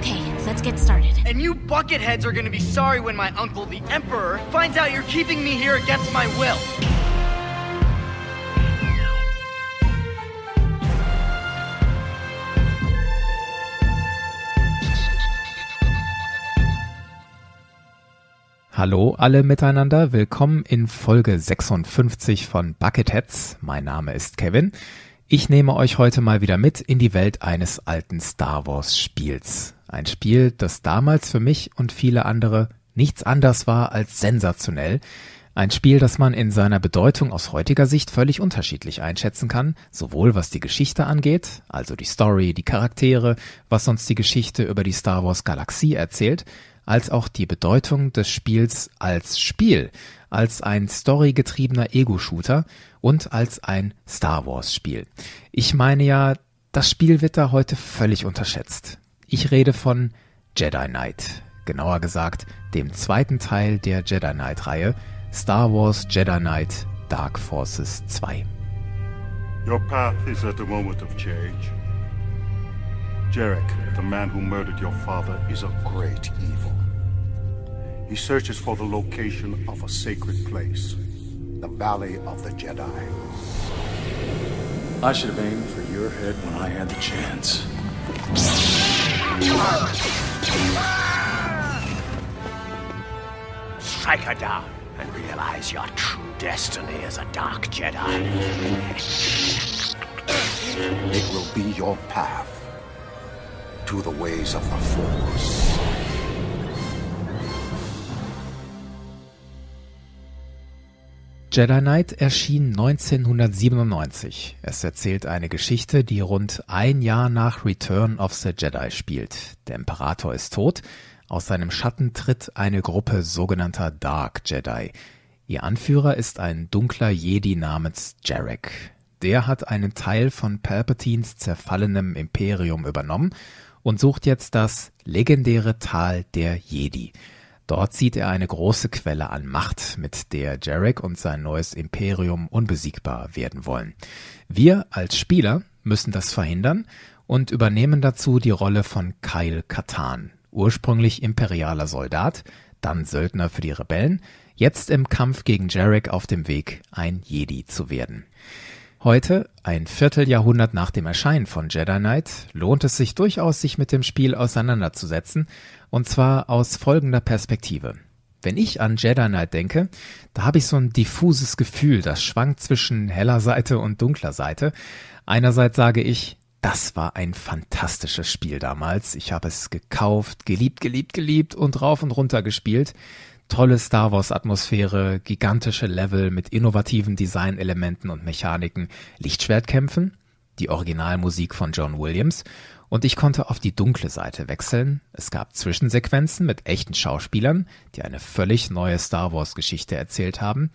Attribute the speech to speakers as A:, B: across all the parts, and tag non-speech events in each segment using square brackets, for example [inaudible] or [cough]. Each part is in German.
A: Okay, let's get started. And you bucketheads are gonna be sorry when my uncle, the Emperor, finds out you're keeping me here against my will. Hallo alle miteinander, willkommen in Folge 56 von Bucketheads. Mein Name ist Kevin. Ich nehme euch heute mal wieder mit in die Welt eines alten Star Wars Spiels. Ein Spiel, das damals für mich und viele andere nichts anders war als sensationell. Ein Spiel, das man in seiner Bedeutung aus heutiger Sicht völlig unterschiedlich einschätzen kann, sowohl was die Geschichte angeht, also die Story, die Charaktere, was uns die Geschichte über die Star Wars Galaxie erzählt, als auch die Bedeutung des Spiels als Spiel, als ein storygetriebener Ego-Shooter und als ein Star Wars-Spiel. Ich meine ja, das Spiel wird da heute völlig unterschätzt. Ich rede von Jedi Knight, genauer gesagt dem zweiten Teil der Jedi Knight-Reihe, Star Wars Jedi Knight Dark Forces 2. Your path is at the moment of change. Jarek, the man who murdered your father, is a great evil. He searches for the location of a sacred place, the Valley of the Jedi. I should have aimed for your head when I had the chance. Strike her down and realize your true destiny as a Dark Jedi. It will be your path to the ways of the Force. Jedi Knight erschien 1997. Es erzählt eine Geschichte, die rund ein Jahr nach Return of the Jedi spielt. Der Imperator ist tot, aus seinem Schatten tritt eine Gruppe sogenannter Dark Jedi. Ihr Anführer ist ein dunkler Jedi namens Jarek. Der hat einen Teil von Palpatines zerfallenem Imperium übernommen und sucht jetzt das legendäre Tal der Jedi – Dort sieht er eine große Quelle an Macht, mit der Jarek und sein neues Imperium unbesiegbar werden wollen. Wir als Spieler müssen das verhindern und übernehmen dazu die Rolle von Kyle Katan, ursprünglich imperialer Soldat, dann Söldner für die Rebellen, jetzt im Kampf gegen Jarek auf dem Weg, ein Jedi zu werden. Heute, ein Vierteljahrhundert nach dem Erscheinen von Jedi Knight, lohnt es sich durchaus, sich mit dem Spiel auseinanderzusetzen, und zwar aus folgender Perspektive. Wenn ich an Jedi Knight denke, da habe ich so ein diffuses Gefühl, das schwankt zwischen heller Seite und dunkler Seite. Einerseits sage ich, das war ein fantastisches Spiel damals. Ich habe es gekauft, geliebt, geliebt, geliebt und rauf und runter gespielt tolle Star Wars-Atmosphäre, gigantische Level mit innovativen Designelementen und Mechaniken, Lichtschwertkämpfen, die Originalmusik von John Williams und ich konnte auf die dunkle Seite wechseln. Es gab Zwischensequenzen mit echten Schauspielern, die eine völlig neue Star Wars-Geschichte erzählt haben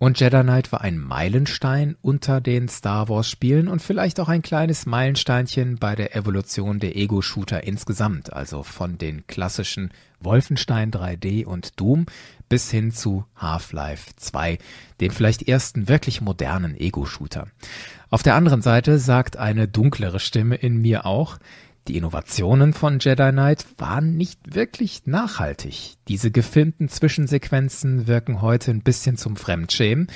A: und Jedi Knight war ein Meilenstein unter den Star Wars Spielen und vielleicht auch ein kleines Meilensteinchen bei der Evolution der Ego-Shooter insgesamt, also von den klassischen Wolfenstein 3D und Doom bis hin zu Half-Life 2, dem vielleicht ersten wirklich modernen Ego-Shooter. Auf der anderen Seite sagt eine dunklere Stimme in mir auch, die Innovationen von Jedi Knight waren nicht wirklich nachhaltig. Diese gefilmten Zwischensequenzen wirken heute ein bisschen zum Fremdschämen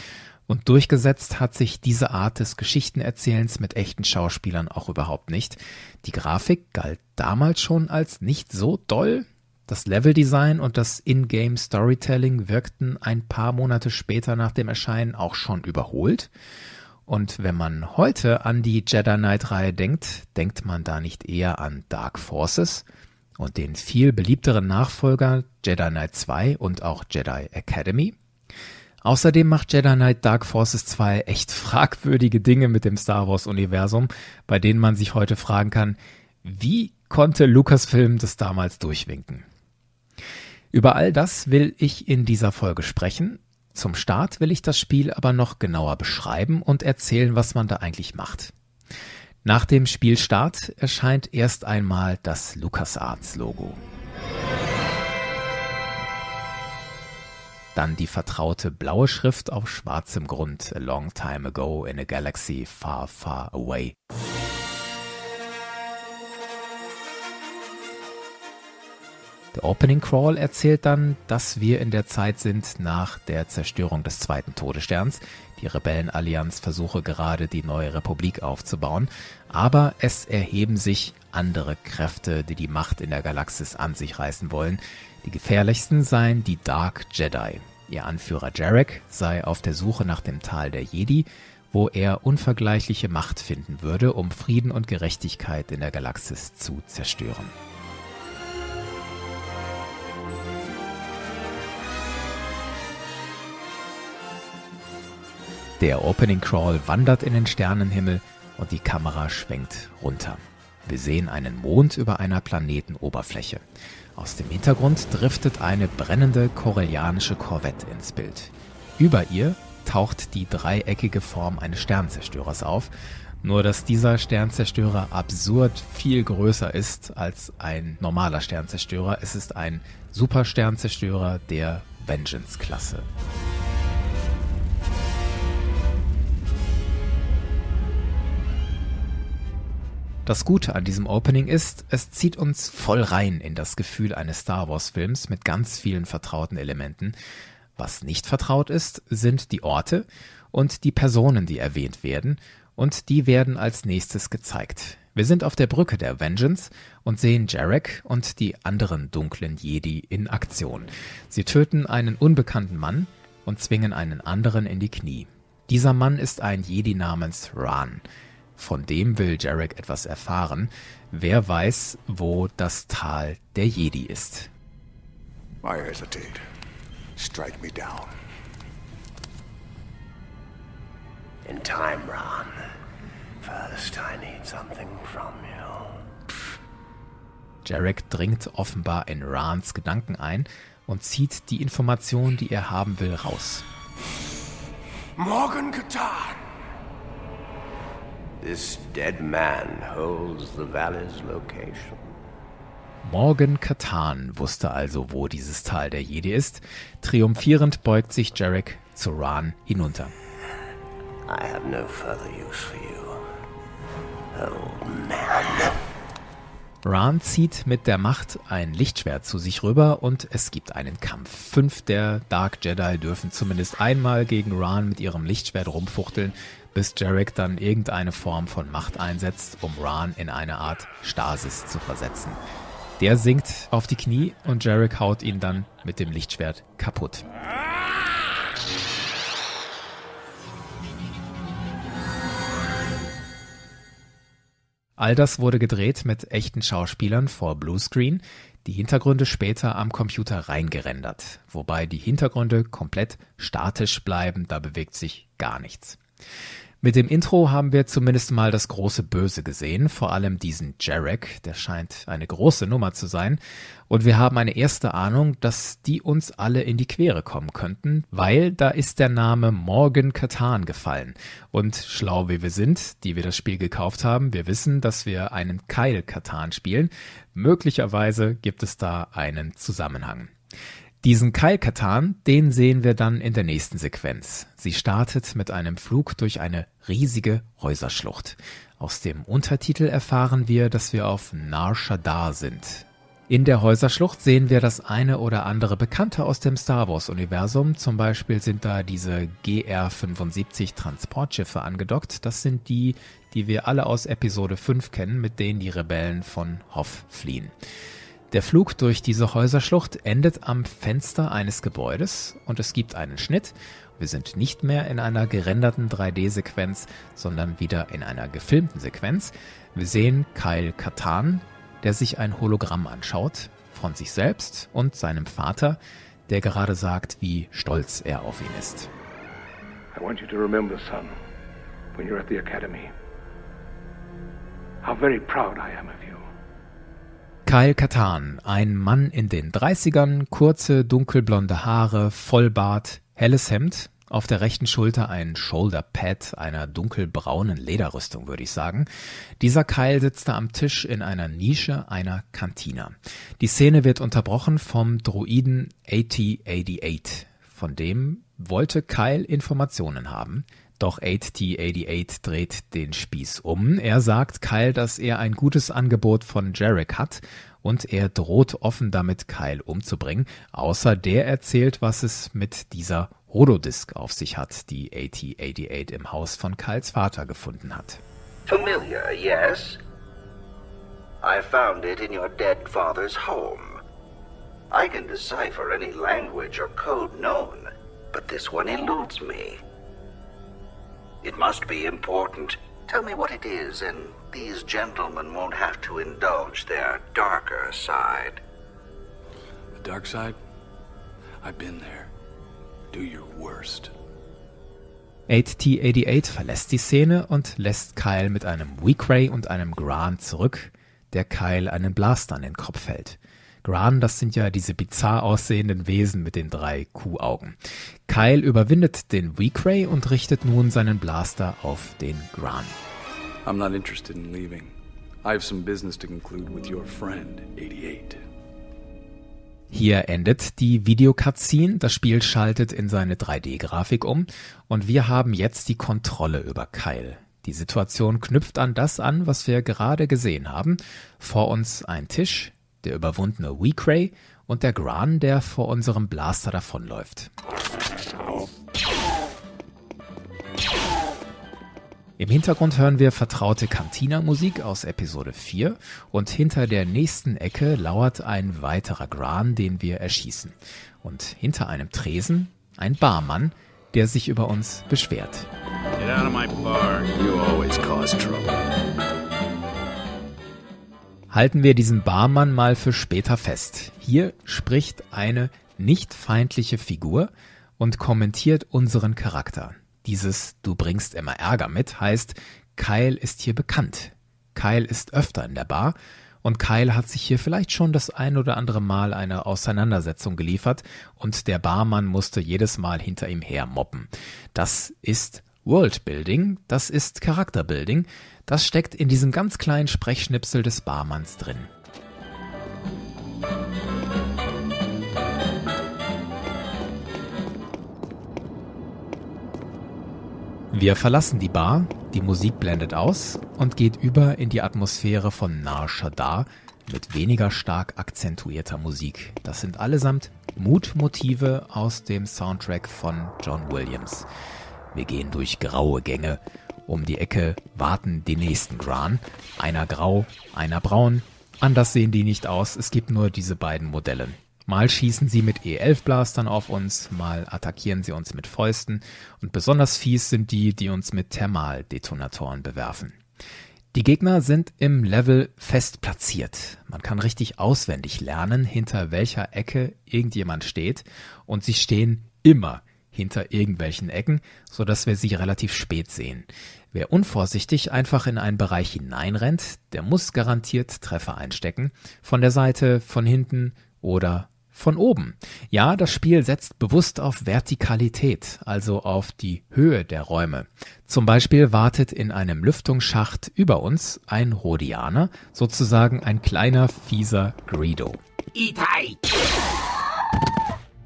A: und durchgesetzt hat sich diese Art des Geschichtenerzählens mit echten Schauspielern auch überhaupt nicht. Die Grafik galt damals schon als nicht so doll. Das Leveldesign und das ingame Storytelling wirkten ein paar Monate später nach dem Erscheinen auch schon überholt. Und wenn man heute an die Jedi Knight-Reihe denkt, denkt man da nicht eher an Dark Forces und den viel beliebteren Nachfolger Jedi Knight 2 und auch Jedi Academy? Außerdem macht Jedi Knight Dark Forces 2 echt [laughs] fragwürdige Dinge mit dem Star Wars-Universum, bei denen man sich heute fragen kann, wie konnte Lucasfilm das damals durchwinken? Über all das will ich in dieser Folge sprechen. Zum Start will ich das Spiel aber noch genauer beschreiben und erzählen, was man da eigentlich macht. Nach dem Spielstart erscheint erst einmal das LucasArts-Logo. Dann die vertraute blaue Schrift auf schwarzem Grund, a long time ago in a galaxy far, far away. Der Opening Crawl erzählt dann, dass wir in der Zeit sind nach der Zerstörung des zweiten Todessterns. Die Rebellenallianz versuche gerade die neue Republik aufzubauen, aber es erheben sich andere Kräfte, die die Macht in der Galaxis an sich reißen wollen. Die gefährlichsten seien die Dark Jedi. Ihr Anführer Jarek sei auf der Suche nach dem Tal der Jedi, wo er unvergleichliche Macht finden würde, um Frieden und Gerechtigkeit in der Galaxis zu zerstören. Der Opening Crawl wandert in den Sternenhimmel und die Kamera schwenkt runter. Wir sehen einen Mond über einer Planetenoberfläche. Aus dem Hintergrund driftet eine brennende korellianische Korvette ins Bild. Über ihr taucht die dreieckige Form eines Sternzerstörers auf, nur dass dieser Sternzerstörer absurd viel größer ist als ein normaler Sternzerstörer. Es ist ein Supersternzerstörer der Vengeance-Klasse. Das Gute an diesem Opening ist, es zieht uns voll rein in das Gefühl eines Star Wars-Films mit ganz vielen vertrauten Elementen. Was nicht vertraut ist, sind die Orte und die Personen, die erwähnt werden, und die werden als nächstes gezeigt. Wir sind auf der Brücke der Vengeance und sehen Jarek und die anderen dunklen Jedi in Aktion. Sie töten einen unbekannten Mann und zwingen einen anderen in die Knie. Dieser Mann ist ein Jedi namens Ran. Von dem will Jarek etwas erfahren. Wer weiß, wo das Tal der Jedi ist. I hesitate. Strike me down. In time, Ron. First I need something from you. Jarek dringt offenbar in Rans Gedanken ein und zieht die Information, die er haben will, raus. Morgen getan! This dead man holds the valley's location. Morgan Katan wusste also, wo dieses Tal der Jedi ist. Triumphierend beugt sich Jarek zu Ran hinunter. I have no further use for you, old man. Ran zieht mit der Macht ein Lichtschwert zu sich rüber und es gibt einen Kampf. Fünf der Dark Jedi dürfen zumindest einmal gegen Ran mit ihrem Lichtschwert rumfuchteln, bis Jarek dann irgendeine Form von Macht einsetzt, um Ran in eine Art Stasis zu versetzen. Der sinkt auf die Knie und Jarek haut ihn dann mit dem Lichtschwert kaputt. All das wurde gedreht mit echten Schauspielern vor Bluescreen, die Hintergründe später am Computer reingerendert, wobei die Hintergründe komplett statisch bleiben, da bewegt sich gar nichts. Mit dem Intro haben wir zumindest mal das große Böse gesehen, vor allem diesen Jarek, der scheint eine große Nummer zu sein. Und wir haben eine erste Ahnung, dass die uns alle in die Quere kommen könnten, weil da ist der Name Morgan Katan gefallen. Und schlau wie wir sind, die wir das Spiel gekauft haben, wir wissen, dass wir einen Keil Katan spielen. Möglicherweise gibt es da einen Zusammenhang. Diesen Keilkatan, den sehen wir dann in der nächsten Sequenz. Sie startet mit einem Flug durch eine riesige Häuserschlucht. Aus dem Untertitel erfahren wir, dass wir auf Narshadar sind. In der Häuserschlucht sehen wir das eine oder andere Bekannte aus dem Star Wars-Universum. Zum Beispiel sind da diese GR-75 Transportschiffe angedockt. Das sind die, die wir alle aus Episode 5 kennen, mit denen die Rebellen von Hoff fliehen. Der Flug durch diese Häuserschlucht endet am Fenster eines Gebäudes und es gibt einen Schnitt. Wir sind nicht mehr in einer gerenderten 3D-Sequenz, sondern wieder in einer gefilmten Sequenz. Wir sehen Kyle Katan, der sich ein Hologramm anschaut von sich selbst und seinem Vater, der gerade sagt, wie stolz er auf ihn ist. I want you to remember, son, when you're at the academy, how very proud I am of Kyle Katan, ein Mann in den 30ern, kurze dunkelblonde Haare, Vollbart, helles Hemd, auf der rechten Schulter ein Shoulderpad einer dunkelbraunen Lederrüstung, würde ich sagen. Dieser Kyle sitzt da am Tisch in einer Nische einer Kantine. Die Szene wird unterbrochen vom Droiden AT-88. Von dem wollte Kyle Informationen haben. Doch AT88 dreht den Spieß um. Er sagt Kyle, dass er ein gutes Angebot von Jarek hat und er droht offen damit, Kyle umzubringen, außer der erzählt, was es mit dieser Holodisk auf sich hat, die AT-88 im Haus von Kyles Vater gefunden hat. Familiar, yes? I found it in your dead father's home. I can decipher any language or code known, but this one eludes me. It must be important. Tell me what it is, and these gentlemen won't have to indulge their darker side. The dark side? I've been there. Do your worst. 8T88 verlässt die Szene und lässt Kyle mit einem Weakray und einem Grant zurück, der Kyle einen Blaster an den Kopf hält. Gran, das sind ja diese bizarr aussehenden Wesen mit den drei Kuhaugen. Kyle überwindet den Weakray und richtet nun seinen Blaster auf den Gran. I'm not interested in leaving. I have some business to conclude with your friend, 88. Hier endet die Videocutscene, das Spiel schaltet in seine 3D-Grafik um und wir haben jetzt die Kontrolle über Kyle. Die Situation knüpft an das an, was wir gerade gesehen haben. Vor uns ein Tisch, der überwundene Weakray und der Gran, der vor unserem Blaster davonläuft. Im Hintergrund hören wir vertraute Cantina-Musik aus Episode 4 und hinter der nächsten Ecke lauert ein weiterer Gran, den wir erschießen. Und hinter einem Tresen ein Barmann, der sich über uns beschwert. Get out of my bar. You always cause trouble. Halten wir diesen Barmann mal für später fest. Hier spricht eine nicht feindliche Figur und kommentiert unseren Charakter. Dieses Du bringst immer Ärger mit heißt, Kyle ist hier bekannt. Kyle ist öfter in der Bar und Kyle hat sich hier vielleicht schon das ein oder andere Mal eine Auseinandersetzung geliefert und der Barmann musste jedes Mal hinter ihm her moppen. Das ist Worldbuilding, das ist Charakterbuilding, das steckt in diesem ganz kleinen Sprechschnipsel des Barmanns drin. Wir verlassen die Bar, die Musik blendet aus und geht über in die Atmosphäre von Nar Shaddaa mit weniger stark akzentuierter Musik. Das sind allesamt Mutmotive aus dem Soundtrack von John Williams. Wir gehen durch graue Gänge. Um die Ecke warten die nächsten Gran. Einer grau, einer braun. Anders sehen die nicht aus. Es gibt nur diese beiden Modelle. Mal schießen sie mit E11-Blastern auf uns, mal attackieren sie uns mit Fäusten und besonders fies sind die, die uns mit Thermaldetonatoren bewerfen. Die Gegner sind im Level fest platziert. Man kann richtig auswendig lernen, hinter welcher Ecke irgendjemand steht und sie stehen immer hinter irgendwelchen Ecken, so dass wir sie relativ spät sehen. Wer unvorsichtig einfach in einen Bereich hineinrennt, der muss garantiert Treffer einstecken. Von der Seite, von hinten oder von oben. Ja, das Spiel setzt bewusst auf Vertikalität, also auf die Höhe der Räume. Zum Beispiel wartet in einem Lüftungsschacht über uns ein Rhodianer, sozusagen ein kleiner, fieser Greedo. Itai!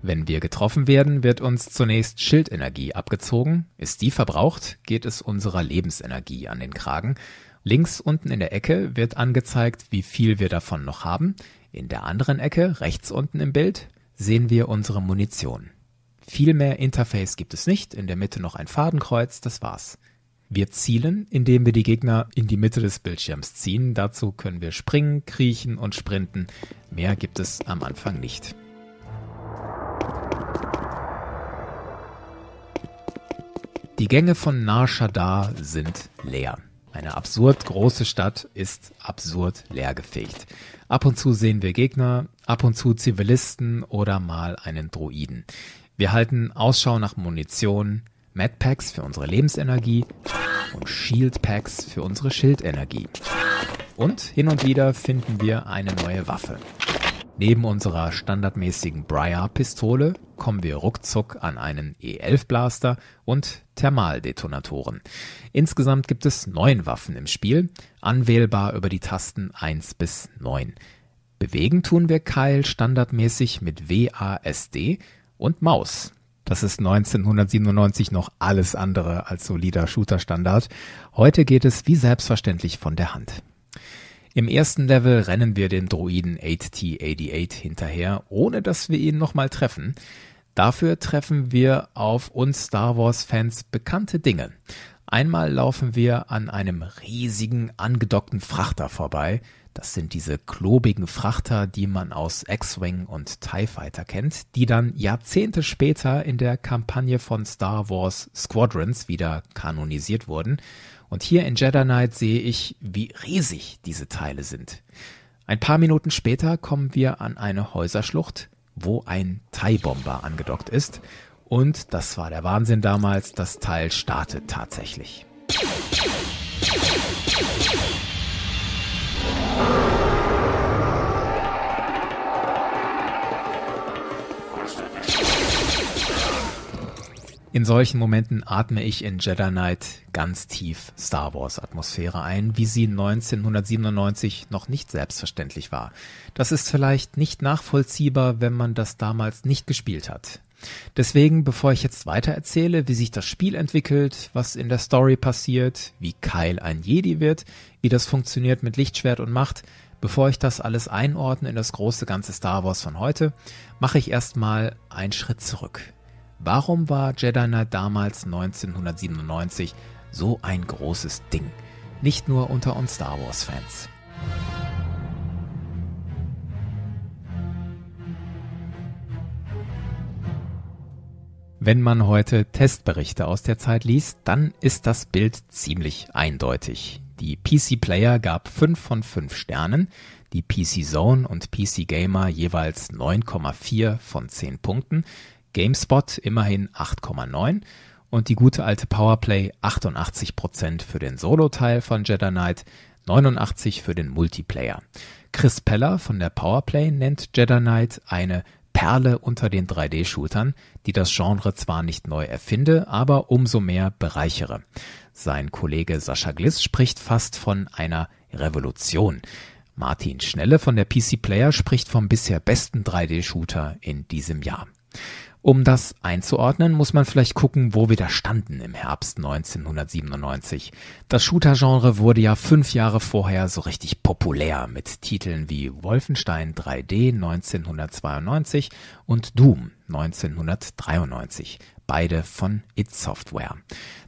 A: Wenn wir getroffen werden, wird uns zunächst Schildenergie abgezogen. Ist die verbraucht, geht es unserer Lebensenergie an den Kragen. Links unten in der Ecke wird angezeigt, wie viel wir davon noch haben. In der anderen Ecke, rechts unten im Bild, sehen wir unsere Munition. Viel mehr Interface gibt es nicht, in der Mitte noch ein Fadenkreuz, das war's. Wir zielen, indem wir die Gegner in die Mitte des Bildschirms ziehen. Dazu können wir springen, kriechen und sprinten. Mehr gibt es am Anfang nicht. Die Gänge von Narshadar sind leer. Eine absurd große Stadt ist absurd leergefegt. Ab und zu sehen wir Gegner, ab und zu Zivilisten oder mal einen Druiden. Wir halten Ausschau nach Munition, Madpacks für unsere Lebensenergie und Shieldpacks für unsere Schildenergie. Und hin und wieder finden wir eine neue Waffe. Neben unserer standardmäßigen Briar-Pistole kommen wir ruckzuck an einen E11-Blaster und Thermaldetonatoren. Insgesamt gibt es neun Waffen im Spiel, anwählbar über die Tasten 1 bis 9. Bewegen tun wir Keil standardmäßig mit WASD und Maus. Das ist 1997 noch alles andere als solider Shooter-Standard. Heute geht es wie selbstverständlich von der Hand. Im ersten Level rennen wir den Droiden 8T88 hinterher, ohne dass wir ihn nochmal treffen. Dafür treffen wir auf uns Star Wars-Fans bekannte Dinge. Einmal laufen wir an einem riesigen, angedockten Frachter vorbei. Das sind diese klobigen Frachter, die man aus X-Wing und TIE Fighter kennt, die dann Jahrzehnte später in der Kampagne von Star Wars Squadrons wieder kanonisiert wurden. Und hier in Jedi Knight sehe ich, wie riesig diese Teile sind. Ein paar Minuten später kommen wir an eine Häuserschlucht, wo ein Thai-Bomber angedockt ist. Und das war der Wahnsinn damals, das Teil startet tatsächlich. In solchen Momenten atme ich in Jedi Knight ganz tief Star Wars Atmosphäre ein, wie sie 1997 noch nicht selbstverständlich war. Das ist vielleicht nicht nachvollziehbar, wenn man das damals nicht gespielt hat. Deswegen, bevor ich jetzt weiter erzähle, wie sich das Spiel entwickelt, was in der Story passiert, wie Kyle ein Jedi wird, wie das funktioniert mit Lichtschwert und Macht, bevor ich das alles einordne in das große ganze Star Wars von heute, mache ich erstmal einen Schritt zurück Warum war Jedi Jeddah damals 1997 so ein großes Ding? Nicht nur unter uns Star Wars-Fans. Wenn man heute Testberichte aus der Zeit liest, dann ist das Bild ziemlich eindeutig. Die PC Player gab 5 von 5 Sternen, die PC Zone und PC Gamer jeweils 9,4 von 10 Punkten, GameSpot immerhin 8,9 und die gute alte Powerplay 88% für den Solo-Teil von Jedi Knight, 89% für den Multiplayer. Chris Peller von der Powerplay nennt Jedi Knight eine Perle unter den 3D-Shootern, die das Genre zwar nicht neu erfinde, aber umso mehr bereichere. Sein Kollege Sascha Gliss spricht fast von einer Revolution. Martin Schnelle von der PC Player spricht vom bisher besten 3D-Shooter in diesem Jahr. Um das einzuordnen, muss man vielleicht gucken, wo wir da standen im Herbst 1997. Das Shooter-Genre wurde ja fünf Jahre vorher so richtig populär mit Titeln wie Wolfenstein 3D 1992 und Doom 1993, beide von It Software.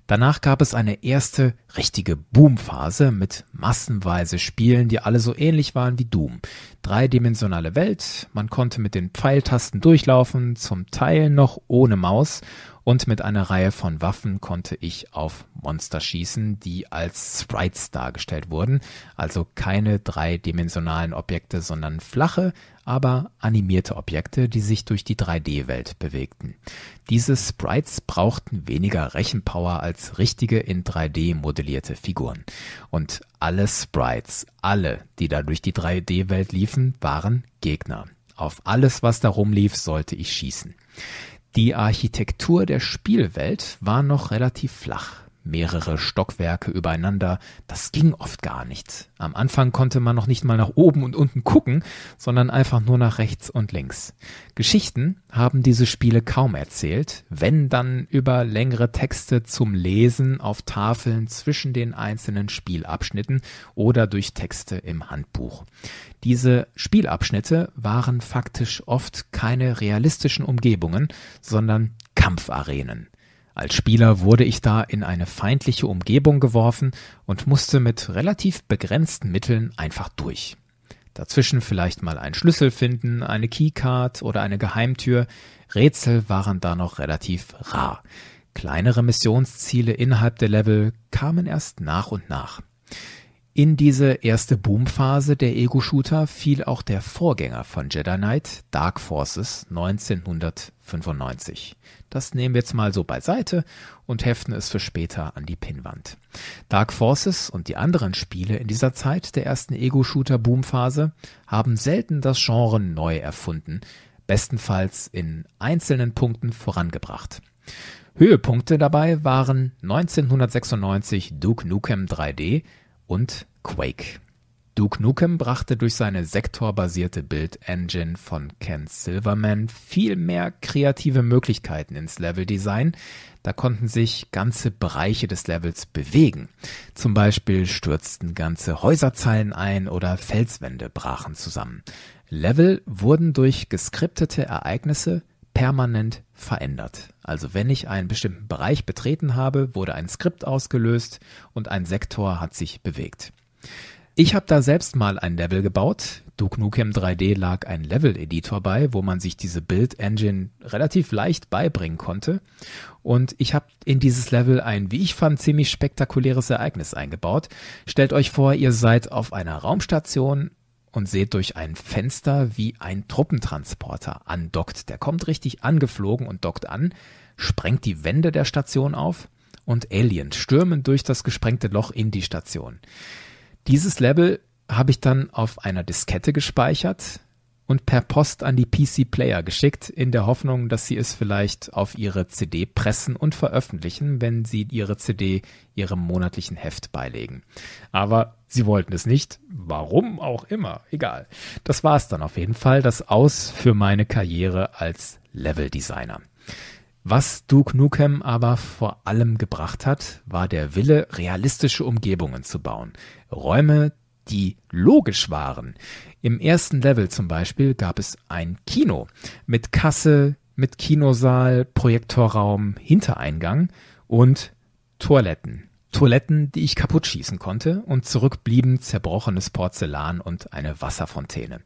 A: Danach gab es eine erste richtige Boomphase mit massenweise Spielen, die alle so ähnlich waren wie Doom dreidimensionale Welt. Man konnte mit den Pfeiltasten durchlaufen, zum Teil noch ohne Maus. Und mit einer Reihe von Waffen konnte ich auf Monster schießen, die als Sprites dargestellt wurden. Also keine dreidimensionalen Objekte, sondern flache, aber animierte Objekte, die sich durch die 3D-Welt bewegten. Diese Sprites brauchten weniger Rechenpower als richtige in 3D modellierte Figuren. Und alle Sprites, alle, die da durch die 3D-Welt liefen, waren Gegner. Auf alles, was da rumlief, sollte ich schießen. Die Architektur der Spielwelt war noch relativ flach mehrere Stockwerke übereinander. Das ging oft gar nicht. Am Anfang konnte man noch nicht mal nach oben und unten gucken, sondern einfach nur nach rechts und links. Geschichten haben diese Spiele kaum erzählt, wenn dann über längere Texte zum Lesen auf Tafeln zwischen den einzelnen Spielabschnitten oder durch Texte im Handbuch. Diese Spielabschnitte waren faktisch oft keine realistischen Umgebungen, sondern Kampfarenen. Als Spieler wurde ich da in eine feindliche Umgebung geworfen und musste mit relativ begrenzten Mitteln einfach durch. Dazwischen vielleicht mal einen Schlüssel finden, eine Keycard oder eine Geheimtür. Rätsel waren da noch relativ rar. Kleinere Missionsziele innerhalb der Level kamen erst nach und nach. In diese erste Boomphase der Ego-Shooter fiel auch der Vorgänger von Jedi Knight, Dark Forces 1995. 95. Das nehmen wir jetzt mal so beiseite und heften es für später an die Pinnwand. Dark Forces und die anderen Spiele in dieser Zeit der ersten Ego-Shooter-Boomphase haben selten das Genre neu erfunden, bestenfalls in einzelnen Punkten vorangebracht. Höhepunkte dabei waren 1996 Duke Nukem 3D und Quake. Duke Nukem brachte durch seine sektorbasierte Bildengine von Ken Silverman viel mehr kreative Möglichkeiten ins Leveldesign. Da konnten sich ganze Bereiche des Levels bewegen. Zum Beispiel stürzten ganze Häuserzeilen ein oder Felswände brachen zusammen. Level wurden durch geskriptete Ereignisse permanent verändert. Also wenn ich einen bestimmten Bereich betreten habe, wurde ein Skript ausgelöst und ein Sektor hat sich bewegt. Ich habe da selbst mal ein Level gebaut. Duke Nukem 3D lag ein Level-Editor bei, wo man sich diese Build-Engine relativ leicht beibringen konnte. Und ich habe in dieses Level ein, wie ich fand, ziemlich spektakuläres Ereignis eingebaut. Stellt euch vor, ihr seid auf einer Raumstation und seht durch ein Fenster, wie ein Truppentransporter andockt. Der kommt richtig angeflogen und dockt an, sprengt die Wände der Station auf und Aliens stürmen durch das gesprengte Loch in die Station. Dieses Level habe ich dann auf einer Diskette gespeichert und per Post an die PC Player geschickt, in der Hoffnung, dass sie es vielleicht auf ihre CD pressen und veröffentlichen, wenn sie ihre CD ihrem monatlichen Heft beilegen. Aber sie wollten es nicht, warum auch immer, egal. Das war es dann auf jeden Fall, das Aus für meine Karriere als Leveldesigner. Was Duke Nukem aber vor allem gebracht hat, war der Wille, realistische Umgebungen zu bauen. Räume, die logisch waren. Im ersten Level zum Beispiel gab es ein Kino mit Kasse, mit Kinosaal, Projektorraum, Hintereingang und Toiletten. Toiletten, die ich kaputt schießen konnte und zurückblieben zerbrochenes Porzellan und eine Wasserfontäne.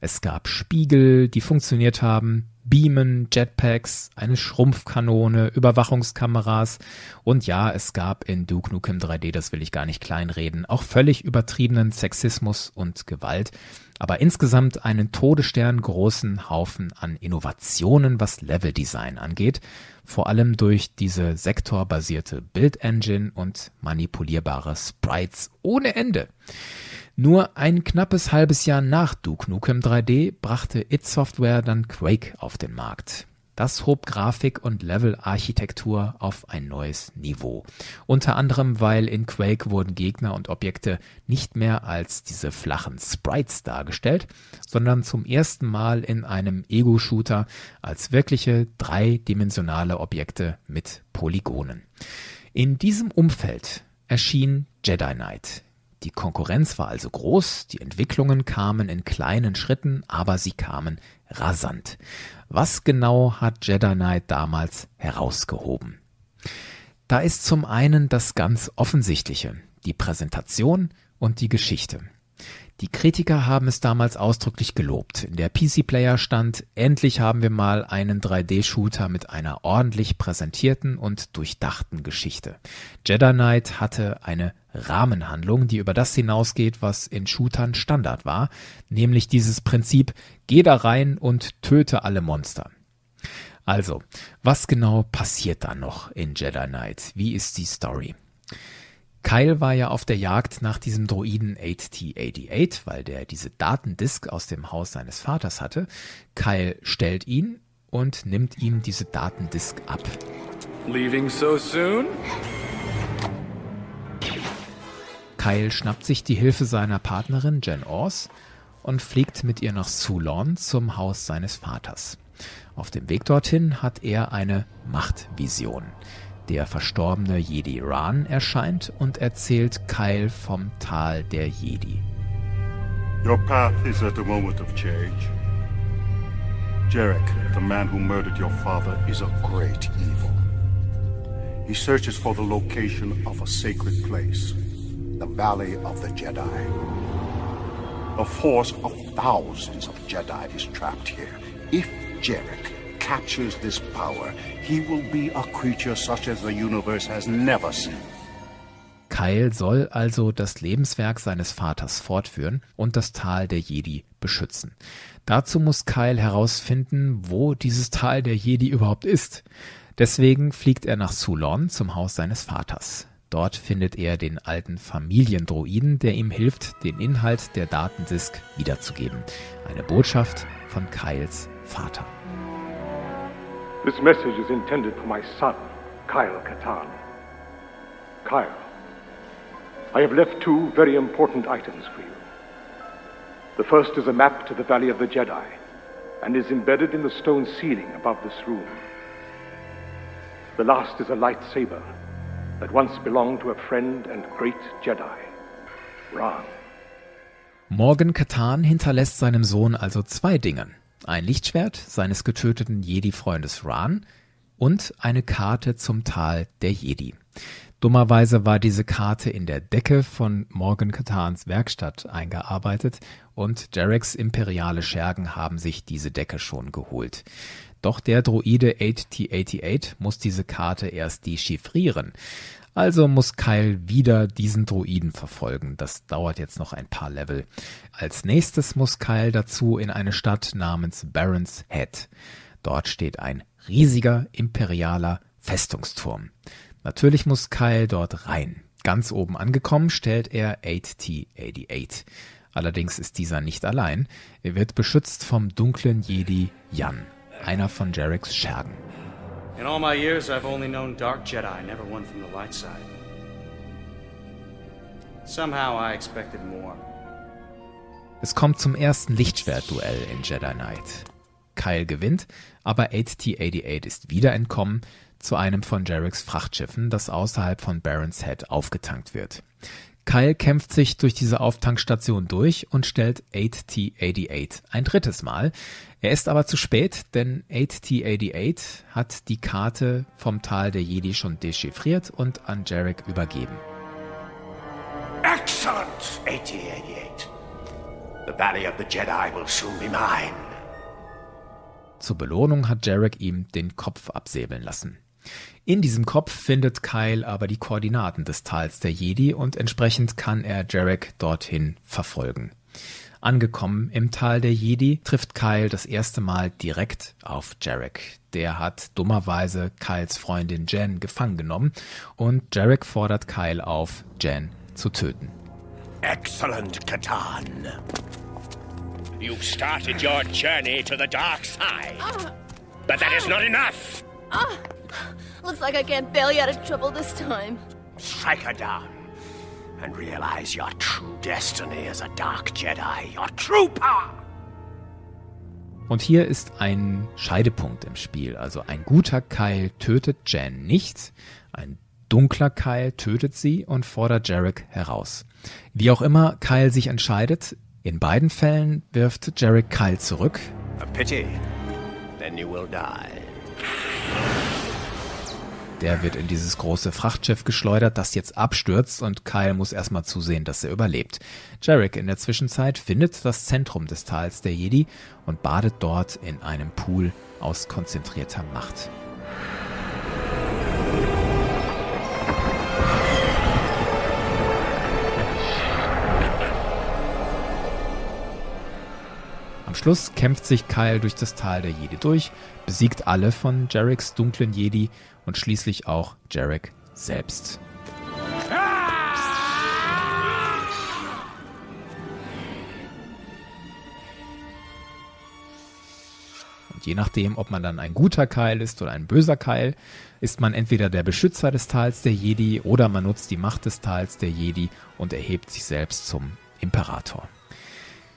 A: Es gab Spiegel, die funktioniert haben, Beamen, Jetpacks, eine Schrumpfkanone, Überwachungskameras und ja, es gab in Duke Nukem 3D, das will ich gar nicht kleinreden, auch völlig übertriebenen Sexismus und Gewalt, aber insgesamt einen Todesstern großen Haufen an Innovationen, was Leveldesign angeht, vor allem durch diese sektorbasierte Build Engine und manipulierbare Sprites ohne Ende. Nur ein knappes halbes Jahr nach Duke Nukem 3D brachte It Software dann Quake auf den Markt. Das hob Grafik und Levelarchitektur auf ein neues Niveau. Unter anderem, weil in Quake wurden Gegner und Objekte nicht mehr als diese flachen Sprites dargestellt, sondern zum ersten Mal in einem Ego-Shooter als wirkliche dreidimensionale Objekte mit Polygonen. In diesem Umfeld erschien Jedi Knight die Konkurrenz war also groß, die Entwicklungen kamen in kleinen Schritten, aber sie kamen rasant. Was genau hat Jedi Knight damals herausgehoben? Da ist zum einen das ganz Offensichtliche, die Präsentation und die Geschichte. Die Kritiker haben es damals ausdrücklich gelobt. In der PC Player stand, endlich haben wir mal einen 3D-Shooter mit einer ordentlich präsentierten und durchdachten Geschichte. Jedi Knight hatte eine Rahmenhandlung, die über das hinausgeht, was in Shootern Standard war, nämlich dieses Prinzip, geh da rein und töte alle Monster. Also, was genau passiert da noch in Jedi Knight? Wie ist die Story? Kyle war ja auf der Jagd nach diesem Droiden 8T88, weil der diese Datendisk aus dem Haus seines Vaters hatte. Kyle stellt ihn und nimmt ihm diese Datendisk ab. Leaving so soon? Kyle schnappt sich die Hilfe seiner Partnerin Jen Ors und fliegt mit ihr nach Ceylon zum Haus seines Vaters. Auf dem Weg dorthin hat er eine Machtvision. Der verstorbene Jedi Ran erscheint und erzählt Kyle vom Tal der Jedi. Your path is at a moment of change. Jarek, the man who murdered your father, is a great evil. He searches for the location of a sacred place the Valley of the Jedi. A force of thousands of Jedi is trapped here. If Jarek captures this power, he will be a creature such as the universe has never seen. Kyle soll also das Lebenswerk seines Vaters fortführen und das Tal der Jedi beschützen. Dazu muss Kyle herausfinden, wo dieses Tal der Jedi überhaupt ist. Deswegen fliegt er nach Sulon zum Haus seines Vaters. Dort findet er den alten Familiendroiden, der ihm hilft, den Inhalt der Datendisk wiederzugeben. Eine Botschaft von Kyles Vater. This message is intended for my son, Kyle Katan. Kyle, I have left two very important items for you. The first is a map to the Valley of the Jedi and is embedded in the stone ceiling above this room. The last is a lightsaber that once belonged to a friend and great Jedi, Ran. Morgan Katan hinterlässt seinem Sohn also zwei Dinge. Ein Lichtschwert seines getöteten Jedi-Freundes Ran und eine Karte zum Tal der Jedi. Dummerweise war diese Karte in der Decke von Morgan Katans Werkstatt eingearbeitet und Jareks imperiale Schergen haben sich diese Decke schon geholt. Doch der Droide 8T88 muss diese Karte erst dechiffrieren. Also muss Kyle wieder diesen Druiden verfolgen. Das dauert jetzt noch ein paar Level. Als nächstes muss Kyle dazu in eine Stadt namens Baron's Head. Dort steht ein riesiger imperialer Festungsturm. Natürlich muss Kyle dort rein. Ganz oben angekommen stellt er 8T88. Allerdings ist dieser nicht allein. Er wird beschützt vom dunklen Jedi Jan einer von Jareks Schergen. In all my years I've only known dark Jedi, never one from the light side. Somehow I expected more. Es kommt zum ersten Lichtschwertduell in Jedi Knight. Kyle gewinnt, aber AT-88 ist wieder entkommen zu einem von Jareks Frachtschiffen, das außerhalb von Barons Head aufgetankt wird. Kyle kämpft sich durch diese Auftankstation durch und stellt AT-88 ein drittes Mal, er ist aber zu spät, denn 8T88 hat die Karte vom Tal der Jedi schon dechiffriert und an Jarek übergeben. Excellent, 8 88 The Valley of the Jedi will soon be mine. Zur Belohnung hat Jarek ihm den Kopf absäbeln lassen. In diesem Kopf findet Kyle aber die Koordinaten des Tals der Jedi und entsprechend kann er Jarek dorthin verfolgen. Angekommen im Tal der Jedi trifft Kyle das erste Mal direkt auf Jarek. Der hat dummerweise Kyles Freundin Jen gefangen genommen und Jarek fordert Kyle auf, Jen zu töten. Excellent, Katan. You've started your journey to the dark side. But that is not enough. Ah, looks like I can't bail you out of trouble this time. Strike her down and realize your true destiny as a dark Jedi, your true power. Und hier ist ein Scheidepunkt im Spiel. Also ein guter Keil tötet Jan nicht, ein dunkler Keil tötet sie und fordert Jarek heraus. Wie auch immer Keil sich entscheidet, in beiden Fällen wirft Jarek Keil zurück. A pity. Then you will die. Der wird in dieses große Frachtschiff geschleudert, das jetzt abstürzt und Kyle muss erstmal zusehen, dass er überlebt. Jarek in der Zwischenzeit findet das Zentrum des Tals der Jedi und badet dort in einem Pool aus konzentrierter Macht. Am Schluss kämpft sich Kyle durch das Tal der Jedi durch, besiegt alle von Jareks dunklen Jedi und schließlich auch Jarek selbst. je nachdem, ob man dann ein guter Keil ist oder ein böser Keil, ist man entweder der Beschützer des Tals der Jedi oder man nutzt die Macht des Tals der Jedi und erhebt sich selbst zum Imperator.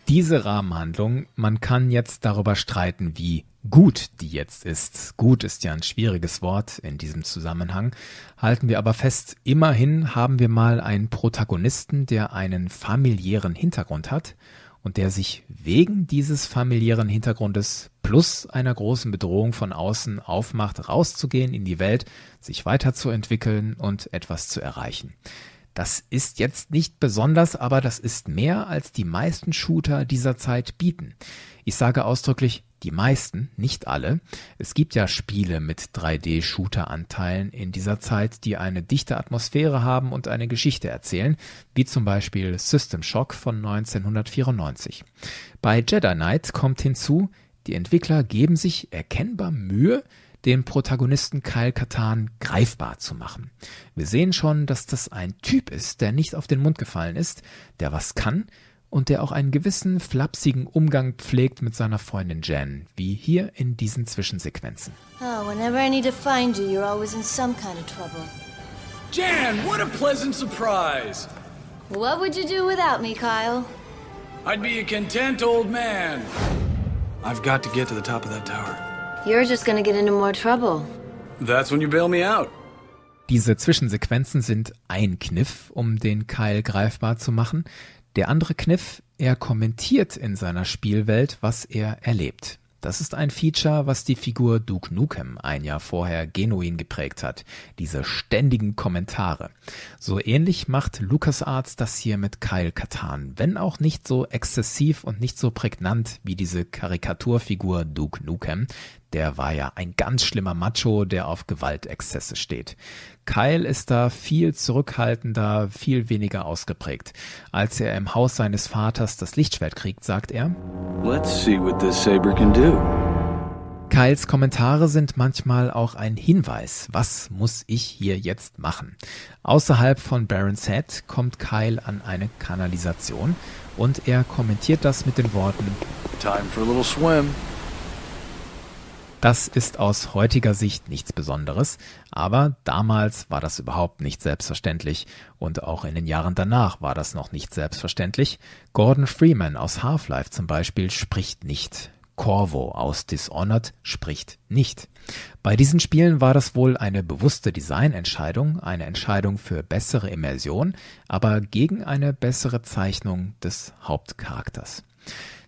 A: Diese Rahmenhandlung, man kann jetzt darüber streiten, wie gut die jetzt ist. Gut ist ja ein schwieriges Wort in diesem Zusammenhang. Halten wir aber fest, immerhin haben wir mal einen Protagonisten, der einen familiären Hintergrund hat und der sich wegen dieses familiären Hintergrundes plus einer großen Bedrohung von außen aufmacht, rauszugehen in die Welt, sich weiterzuentwickeln und etwas zu erreichen. Das ist jetzt nicht besonders, aber das ist mehr, als die meisten Shooter dieser Zeit bieten. Ich sage ausdrücklich die meisten, nicht alle. Es gibt ja Spiele mit 3D-Shooter-Anteilen in dieser Zeit, die eine dichte Atmosphäre haben und eine Geschichte erzählen, wie zum Beispiel System Shock von 1994. Bei Jedi Knight kommt hinzu, die Entwickler geben sich erkennbar Mühe, den Protagonisten Kyle Katan greifbar zu machen. Wir sehen schon, dass das ein Typ ist, der nicht auf den Mund gefallen ist, der was kann und der auch einen gewissen flapsigen Umgang pflegt mit seiner Freundin Jan, wie hier in diesen Zwischensequenzen. Oh, whenever I need to find you, you're always in some kind of trouble. Jan, what a pleasant surprise! What would you do without me, Kyle? I'd be a content old man. I've got to get to the top of that tower. You're just gonna get into more trouble. That's when you bail me out. Diese Zwischensequenzen sind ein Kniff, um den Kyle greifbar zu machen, der andere Kniff, er kommentiert in seiner Spielwelt, was er erlebt. Das ist ein Feature, was die Figur Duke Nukem ein Jahr vorher genuin geprägt hat. Diese ständigen Kommentare. So ähnlich macht LucasArts das hier mit Kyle Katan, wenn auch nicht so exzessiv und nicht so prägnant wie diese Karikaturfigur Duke Nukem, der war ja ein ganz schlimmer Macho, der auf Gewaltexzesse steht. Kyle ist da viel zurückhaltender, viel weniger ausgeprägt. Als er im Haus seines Vaters das Lichtschwert kriegt, sagt er: Let's see what this saber can do. Kyles Kommentare sind manchmal auch ein Hinweis, was muss ich hier jetzt machen. Außerhalb von Barons Head kommt Kyle an eine Kanalisation und er kommentiert das mit den Worten Time for a little swim. Das ist aus heutiger Sicht nichts Besonderes, aber damals war das überhaupt nicht selbstverständlich und auch in den Jahren danach war das noch nicht selbstverständlich. Gordon Freeman aus Half-Life zum Beispiel spricht nicht. Corvo aus Dishonored spricht nicht. Bei diesen Spielen war das wohl eine bewusste Designentscheidung, eine Entscheidung für bessere Immersion, aber gegen eine bessere Zeichnung des Hauptcharakters.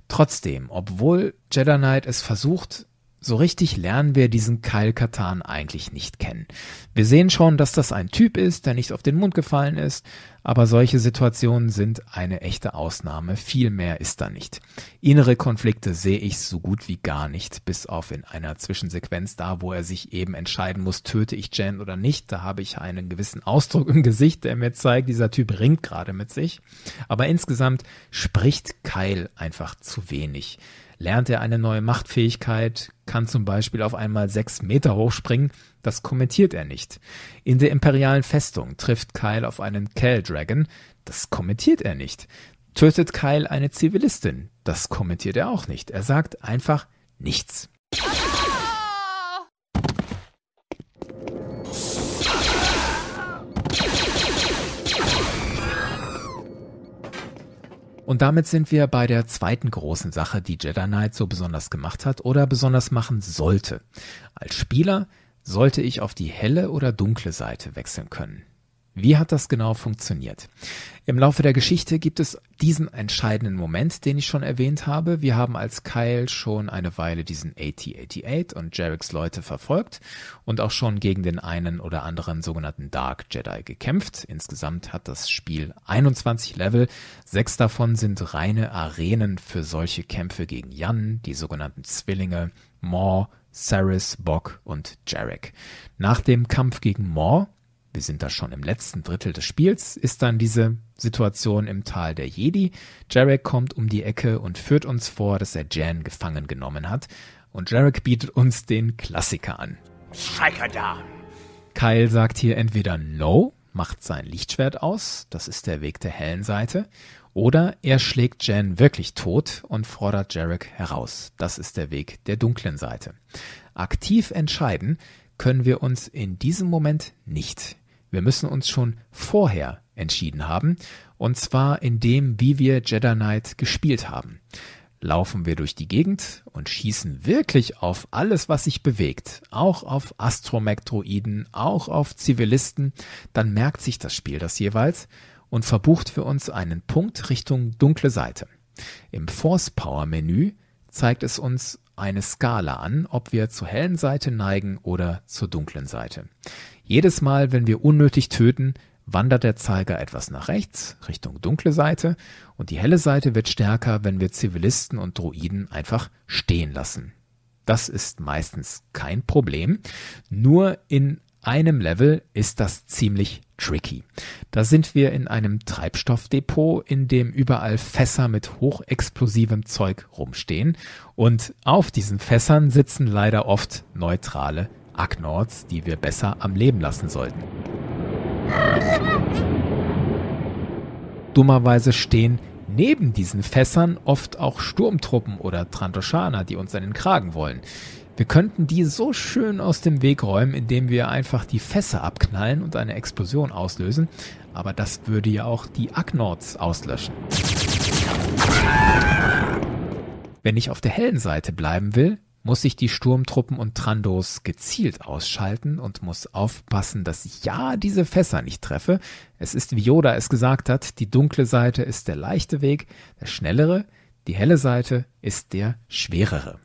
A: Trotzdem, obwohl Jedi Knight es versucht, so richtig lernen wir diesen Kyle Katan eigentlich nicht kennen. Wir sehen schon, dass das ein Typ ist, der nicht auf den Mund gefallen ist, aber solche Situationen sind eine echte Ausnahme, viel mehr ist da nicht. Innere Konflikte sehe ich so gut wie gar nicht, bis auf in einer Zwischensequenz da, wo er sich eben entscheiden muss, töte ich Jan oder nicht, da habe ich einen gewissen Ausdruck im Gesicht, der mir zeigt, dieser Typ ringt gerade mit sich, aber insgesamt spricht Kyle einfach zu wenig. Lernt er eine neue Machtfähigkeit? kann zum Beispiel auf einmal sechs Meter hochspringen, das kommentiert er nicht. In der imperialen Festung trifft Kyle auf einen Cal Dragon, das kommentiert er nicht. Tötet Kyle eine Zivilistin, das kommentiert er auch nicht. Er sagt einfach nichts. Und damit sind wir bei der zweiten großen Sache, die Jedi Knight so besonders gemacht hat oder besonders machen sollte. Als Spieler sollte ich auf die helle oder dunkle Seite wechseln können. Wie hat das genau funktioniert? Im Laufe der Geschichte gibt es diesen entscheidenden Moment, den ich schon erwähnt habe. Wir haben als Kyle schon eine Weile diesen AT-88 und Jareks Leute verfolgt und auch schon gegen den einen oder anderen sogenannten Dark Jedi gekämpft. Insgesamt hat das Spiel 21 Level. Sechs davon sind reine Arenen für solche Kämpfe gegen Jan, die sogenannten Zwillinge, Maw, Saris, Bock und Jarek. Nach dem Kampf gegen Maw wir sind da schon im letzten Drittel des Spiels, ist dann diese Situation im Tal der Jedi. Jarek kommt um die Ecke und führt uns vor, dass er Jan gefangen genommen hat. Und Jarek bietet uns den Klassiker an. Strike down. Kyle sagt hier entweder No, macht sein Lichtschwert aus, das ist der Weg der hellen Seite, oder er schlägt Jan wirklich tot und fordert Jarek heraus, das ist der Weg der dunklen Seite. Aktiv entscheiden können wir uns in diesem Moment nicht wir müssen uns schon vorher entschieden haben, und zwar in dem, wie wir Jedi Knight gespielt haben. Laufen wir durch die Gegend und schießen wirklich auf alles, was sich bewegt, auch auf Astromektroiden, auch auf Zivilisten, dann merkt sich das Spiel das jeweils und verbucht für uns einen Punkt Richtung dunkle Seite. Im Force Power Menü zeigt es uns eine Skala an, ob wir zur hellen Seite neigen oder zur dunklen Seite. Jedes Mal, wenn wir unnötig töten, wandert der Zeiger etwas nach rechts, Richtung dunkle Seite, und die helle Seite wird stärker, wenn wir Zivilisten und Droiden einfach stehen lassen. Das ist meistens kein Problem, nur in einem Level ist das ziemlich tricky. Da sind wir in einem Treibstoffdepot, in dem überall Fässer mit hochexplosivem Zeug rumstehen und auf diesen Fässern sitzen leider oft neutrale Agnords, die wir besser am Leben lassen sollten. [laughs] Dummerweise stehen neben diesen Fässern oft auch Sturmtruppen oder Trantoshaner, die uns einen Kragen wollen. Wir könnten die so schön aus dem Weg räumen, indem wir einfach die Fässer abknallen und eine Explosion auslösen, aber das würde ja auch die Agnords auslöschen. Wenn ich auf der hellen Seite bleiben will, muss ich die Sturmtruppen und Trandos gezielt ausschalten und muss aufpassen, dass ich ja diese Fässer nicht treffe. Es ist, wie Yoda es gesagt hat, die dunkle Seite ist der leichte Weg, der schnellere, die helle Seite ist der schwerere.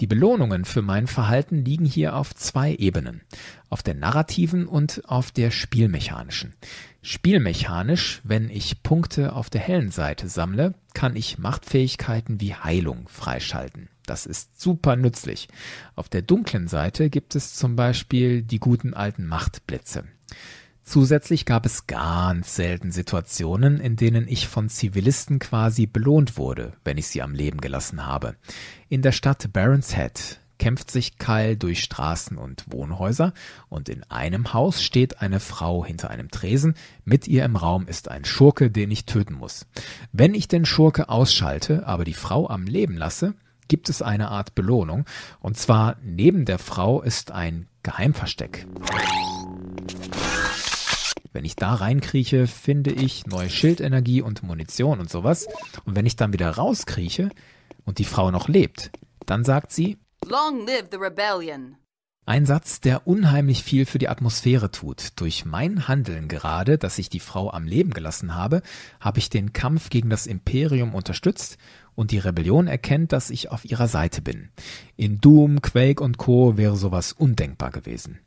A: Die Belohnungen für mein Verhalten liegen hier auf zwei Ebenen, auf der narrativen und auf der spielmechanischen. Spielmechanisch, wenn ich Punkte auf der hellen Seite sammle, kann ich Machtfähigkeiten wie Heilung freischalten. Das ist super nützlich. Auf der dunklen Seite gibt es zum Beispiel die guten alten Machtblitze. Zusätzlich gab es ganz selten Situationen, in denen ich von Zivilisten quasi belohnt wurde, wenn ich sie am Leben gelassen habe. In der Stadt Barons Head kämpft sich Kyle durch Straßen und Wohnhäuser und in einem Haus steht eine Frau hinter einem Tresen. Mit ihr im Raum ist ein Schurke, den ich töten muss. Wenn ich den Schurke ausschalte, aber die Frau am Leben lasse, gibt es eine Art Belohnung. Und zwar neben der Frau ist ein Geheimversteck. Wenn ich da reinkrieche, finde ich neue Schildenergie und Munition und sowas. Und wenn ich dann wieder rauskrieche und die Frau noch lebt, dann sagt sie Long live the rebellion. Ein Satz, der unheimlich viel für die Atmosphäre tut. Durch mein Handeln gerade, dass ich die Frau am Leben gelassen habe, habe ich den Kampf gegen das Imperium unterstützt und die Rebellion erkennt, dass ich auf ihrer Seite bin. In Doom, Quake und Co. wäre sowas undenkbar gewesen.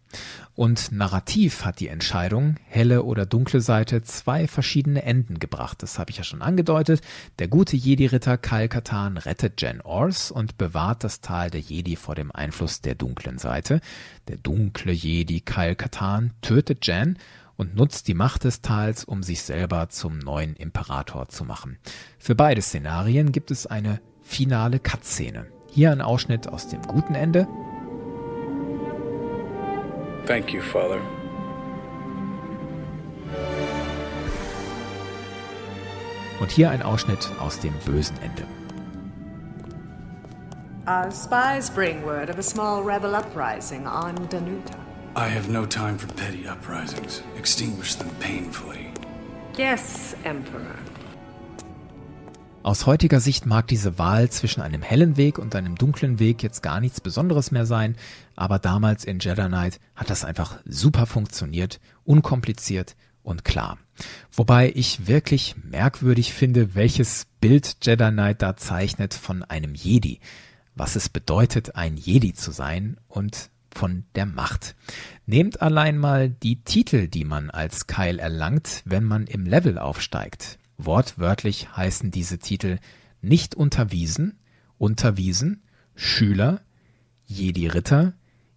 A: Und narrativ hat die Entscheidung, helle oder dunkle Seite, zwei verschiedene Enden gebracht. Das habe ich ja schon angedeutet. Der gute Jedi-Ritter Kal Katan rettet Jen Ors und bewahrt das Tal der Jedi vor dem Einfluss der dunklen Seite. Der dunkle Jedi Kal Katan tötet Jen und nutzt die Macht des Tals, um sich selber zum neuen Imperator zu machen. Für beide Szenarien gibt es eine finale Cut-Szene. Hier ein Ausschnitt aus dem guten Ende. Thank you, Father. Und hier ein Ausschnitt aus dem bösen Ende. Our spies bring word of a small rebel uprising on Danuta. I have no time for petty uprisings. Extinguish them painfully. Yes, Emperor. Aus heutiger Sicht mag diese Wahl zwischen einem hellen Weg und einem dunklen Weg jetzt gar nichts Besonderes mehr sein, aber damals in Jedi Knight hat das einfach super funktioniert, unkompliziert und klar. Wobei ich wirklich merkwürdig finde, welches Bild Jedi Knight da zeichnet von einem Jedi, was es bedeutet, ein Jedi zu sein und von der Macht. Nehmt allein mal die Titel, die man als Keil erlangt, wenn man im Level aufsteigt. Wortwörtlich heißen diese Titel nicht unterwiesen, unterwiesen, Schüler, Jedi Ritter,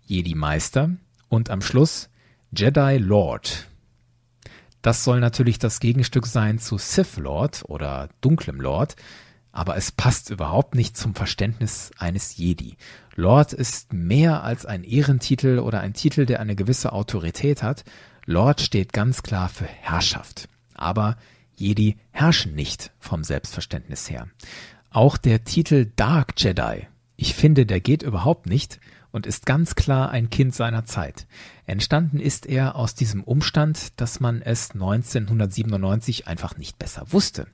A: Jedi Meister und am Schluss Jedi Lord. Das soll natürlich das Gegenstück sein zu Sith Lord oder Dunklem Lord, aber es passt überhaupt nicht zum Verständnis eines Jedi. Lord ist mehr als ein Ehrentitel oder ein Titel, der eine gewisse Autorität hat. Lord steht ganz klar für Herrschaft. Aber Jedi herrschen nicht vom Selbstverständnis her. Auch der Titel Dark Jedi, ich finde, der geht überhaupt nicht und ist ganz klar ein Kind seiner Zeit. Entstanden ist er aus diesem Umstand, dass man es 1997 einfach nicht besser wusste.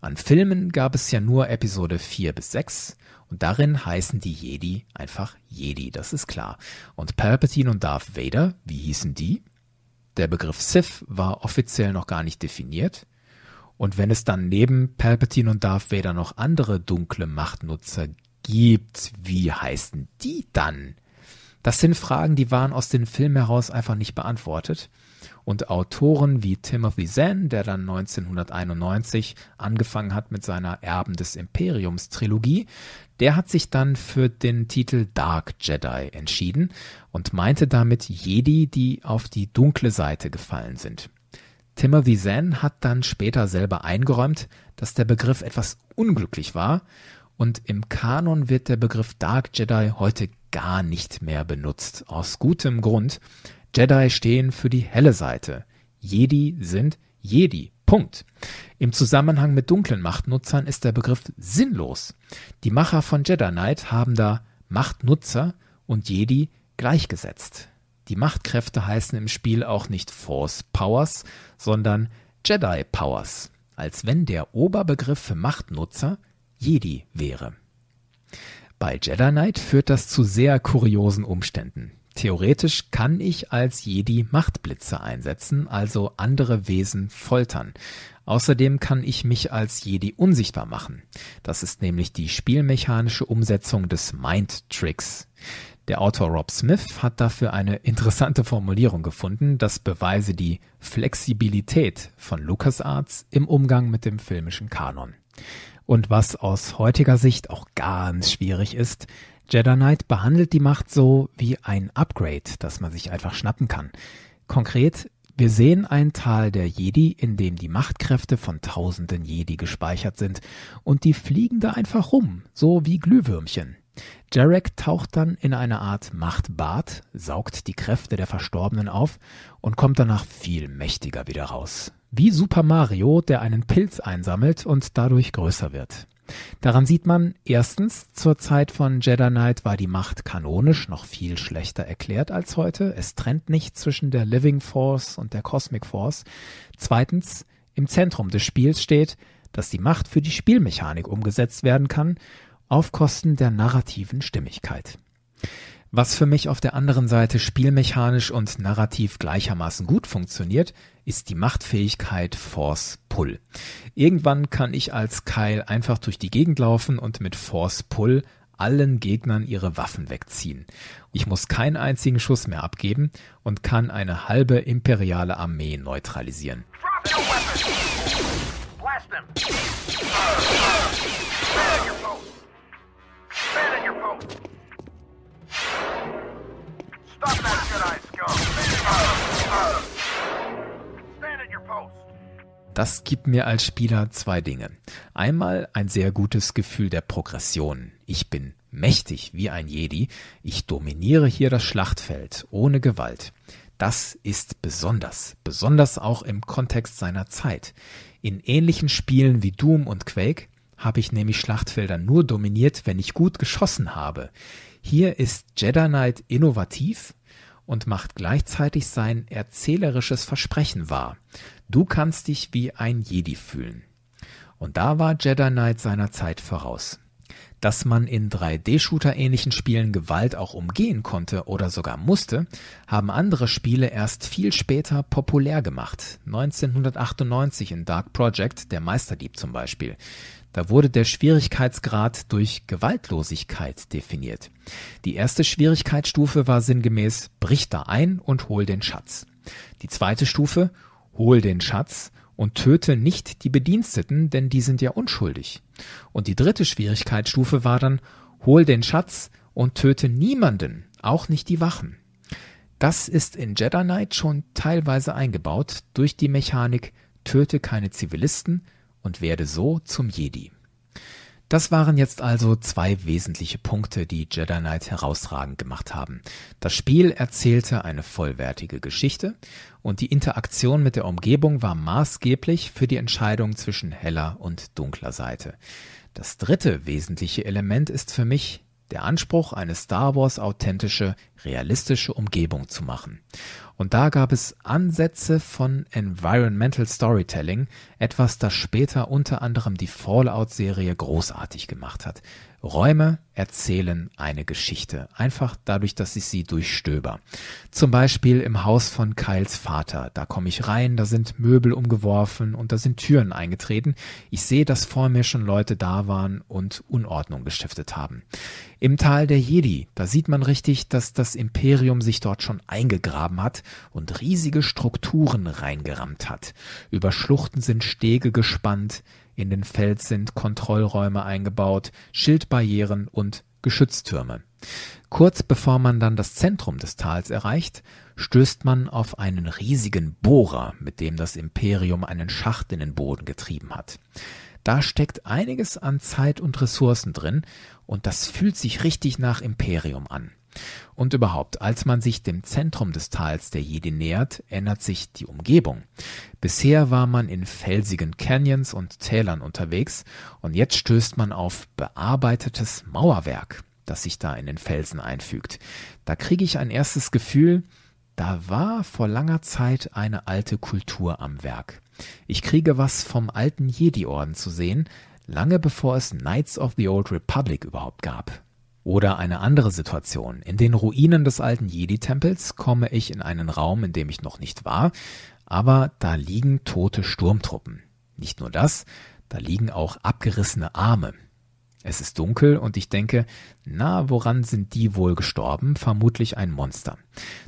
A: An Filmen gab es ja nur Episode 4 bis 6 und darin heißen die Jedi einfach Jedi, das ist klar. Und Palpatine und Darth Vader, wie hießen die? Der Begriff Sith war offiziell noch gar nicht definiert. Und wenn es dann neben Palpatine und Darth Vader noch andere dunkle Machtnutzer gibt, wie heißen die dann? Das sind Fragen, die waren aus dem Film heraus einfach nicht beantwortet. Und Autoren wie Timothy Zahn, der dann 1991 angefangen hat mit seiner Erben des Imperiums Trilogie, der hat sich dann für den Titel Dark Jedi entschieden und meinte damit Jedi, die auf die dunkle Seite gefallen sind. Timothy Zahn hat dann später selber eingeräumt, dass der Begriff etwas unglücklich war und im Kanon wird der Begriff Dark Jedi heute gar nicht mehr benutzt. Aus gutem Grund. Jedi stehen für die helle Seite. Jedi sind Jedi. Punkt. Im Zusammenhang mit dunklen Machtnutzern ist der Begriff sinnlos. Die Macher von Jedi Knight haben da Machtnutzer und Jedi gleichgesetzt. Die Machtkräfte heißen im Spiel auch nicht Force Powers, sondern Jedi Powers, als wenn der Oberbegriff für Machtnutzer Jedi wäre. Bei Jedi Knight führt das zu sehr kuriosen Umständen. Theoretisch kann ich als Jedi Machtblitze einsetzen, also andere Wesen foltern. Außerdem kann ich mich als Jedi unsichtbar machen. Das ist nämlich die spielmechanische Umsetzung des Mind Tricks. Der Autor Rob Smith hat dafür eine interessante Formulierung gefunden, das beweise die Flexibilität von LucasArts im Umgang mit dem filmischen Kanon. Und was aus heutiger Sicht auch ganz schwierig ist, Jedi Knight behandelt die Macht so wie ein Upgrade, das man sich einfach schnappen kann. Konkret, wir sehen ein Tal der Jedi, in dem die Machtkräfte von tausenden Jedi gespeichert sind und die fliegen da einfach rum, so wie Glühwürmchen. Jarek taucht dann in eine Art Machtbad, saugt die Kräfte der Verstorbenen auf und kommt danach viel mächtiger wieder raus. Wie Super Mario, der einen Pilz einsammelt und dadurch größer wird. Daran sieht man, erstens, zur Zeit von Jedi Knight war die Macht kanonisch noch viel schlechter erklärt als heute. Es trennt nicht zwischen der Living Force und der Cosmic Force. Zweitens, im Zentrum des Spiels steht, dass die Macht für die Spielmechanik umgesetzt werden kann auf Kosten der narrativen Stimmigkeit. Was für mich auf der anderen Seite spielmechanisch und narrativ gleichermaßen gut funktioniert, ist die Machtfähigkeit Force Pull. Irgendwann kann ich als Keil einfach durch die Gegend laufen und mit Force Pull allen Gegnern ihre Waffen wegziehen. Ich muss keinen einzigen Schuss mehr abgeben und kann eine halbe imperiale Armee neutralisieren. Das gibt mir als Spieler zwei Dinge. Einmal ein sehr gutes Gefühl der Progression. Ich bin mächtig wie ein Jedi. Ich dominiere hier das Schlachtfeld ohne Gewalt. Das ist besonders, besonders auch im Kontext seiner Zeit. In ähnlichen Spielen wie Doom und Quake habe ich nämlich Schlachtfelder nur dominiert, wenn ich gut geschossen habe. Hier ist Jedi Knight innovativ und macht gleichzeitig sein erzählerisches Versprechen wahr. Du kannst dich wie ein Jedi fühlen. Und da war Jedi Knight seiner Zeit voraus. Dass man in 3D-Shooter-ähnlichen Spielen Gewalt auch umgehen konnte oder sogar musste, haben andere Spiele erst viel später populär gemacht. 1998 in Dark Project, der Meisterdieb zum Beispiel. Da wurde der Schwierigkeitsgrad durch Gewaltlosigkeit definiert. Die erste Schwierigkeitsstufe war sinngemäß brich da ein und hol den Schatz. Die zweite Stufe hol den Schatz und töte nicht die Bediensteten, denn die sind ja unschuldig. Und die dritte Schwierigkeitsstufe war dann hol den Schatz und töte niemanden, auch nicht die Wachen. Das ist in Jedi Knight schon teilweise eingebaut durch die Mechanik töte keine Zivilisten, und werde so zum Jedi. Das waren jetzt also zwei wesentliche Punkte, die Jedi Knight herausragend gemacht haben. Das Spiel erzählte eine vollwertige Geschichte und die Interaktion mit der Umgebung war maßgeblich für die Entscheidung zwischen heller und dunkler Seite. Das dritte wesentliche Element ist für mich der Anspruch, eine Star Wars authentische, realistische Umgebung zu machen. Und da gab es Ansätze von Environmental Storytelling, etwas, das später unter anderem die Fallout-Serie großartig gemacht hat. Räume erzählen eine Geschichte, einfach dadurch, dass ich sie durchstöber. Zum Beispiel im Haus von Kyles Vater. Da komme ich rein, da sind Möbel umgeworfen und da sind Türen eingetreten. Ich sehe, dass vor mir schon Leute da waren und Unordnung gestiftet haben. Im Tal der Jedi, da sieht man richtig, dass das Imperium sich dort schon eingegraben hat und riesige Strukturen reingerammt hat. Über Schluchten sind Stege gespannt, in den Fels sind Kontrollräume eingebaut, Schildbarrieren und Geschütztürme. Kurz bevor man dann das Zentrum des Tals erreicht, stößt man auf einen riesigen Bohrer, mit dem das Imperium einen Schacht in den Boden getrieben hat. Da steckt einiges an Zeit und Ressourcen drin und das fühlt sich richtig nach Imperium an. Und überhaupt, als man sich dem Zentrum des Tals der Jedi nähert, ändert sich die Umgebung. Bisher war man in felsigen Canyons und Tälern unterwegs und jetzt stößt man auf bearbeitetes Mauerwerk, das sich da in den Felsen einfügt. Da kriege ich ein erstes Gefühl, da war vor langer Zeit eine alte Kultur am Werk. Ich kriege was vom alten Jedi-Orden zu sehen, lange bevor es Knights of the Old Republic überhaupt gab. Oder eine andere Situation. In den Ruinen des alten Jedi-Tempels komme ich in einen Raum, in dem ich noch nicht war, aber da liegen tote Sturmtruppen. Nicht nur das, da liegen auch abgerissene Arme. Es ist dunkel und ich denke, na, woran sind die wohl gestorben? Vermutlich ein Monster.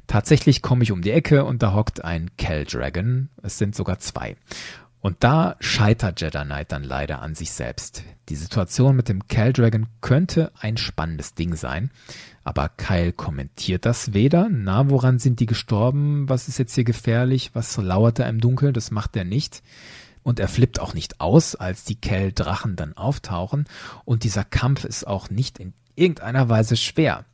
A: Tatsächlich komme ich um die Ecke und da hockt ein Kell Dragon. Es sind sogar zwei. Und da scheitert Jedi Knight dann leider an sich selbst. Die Situation mit dem Cal Dragon könnte ein spannendes Ding sein, aber Kyle kommentiert das weder. Na, woran sind die gestorben? Was ist jetzt hier gefährlich? Was lauert da im Dunkeln? Das macht er nicht. Und er flippt auch nicht aus, als die Kell-Drachen dann auftauchen. Und dieser Kampf ist auch nicht in irgendeiner Weise schwer.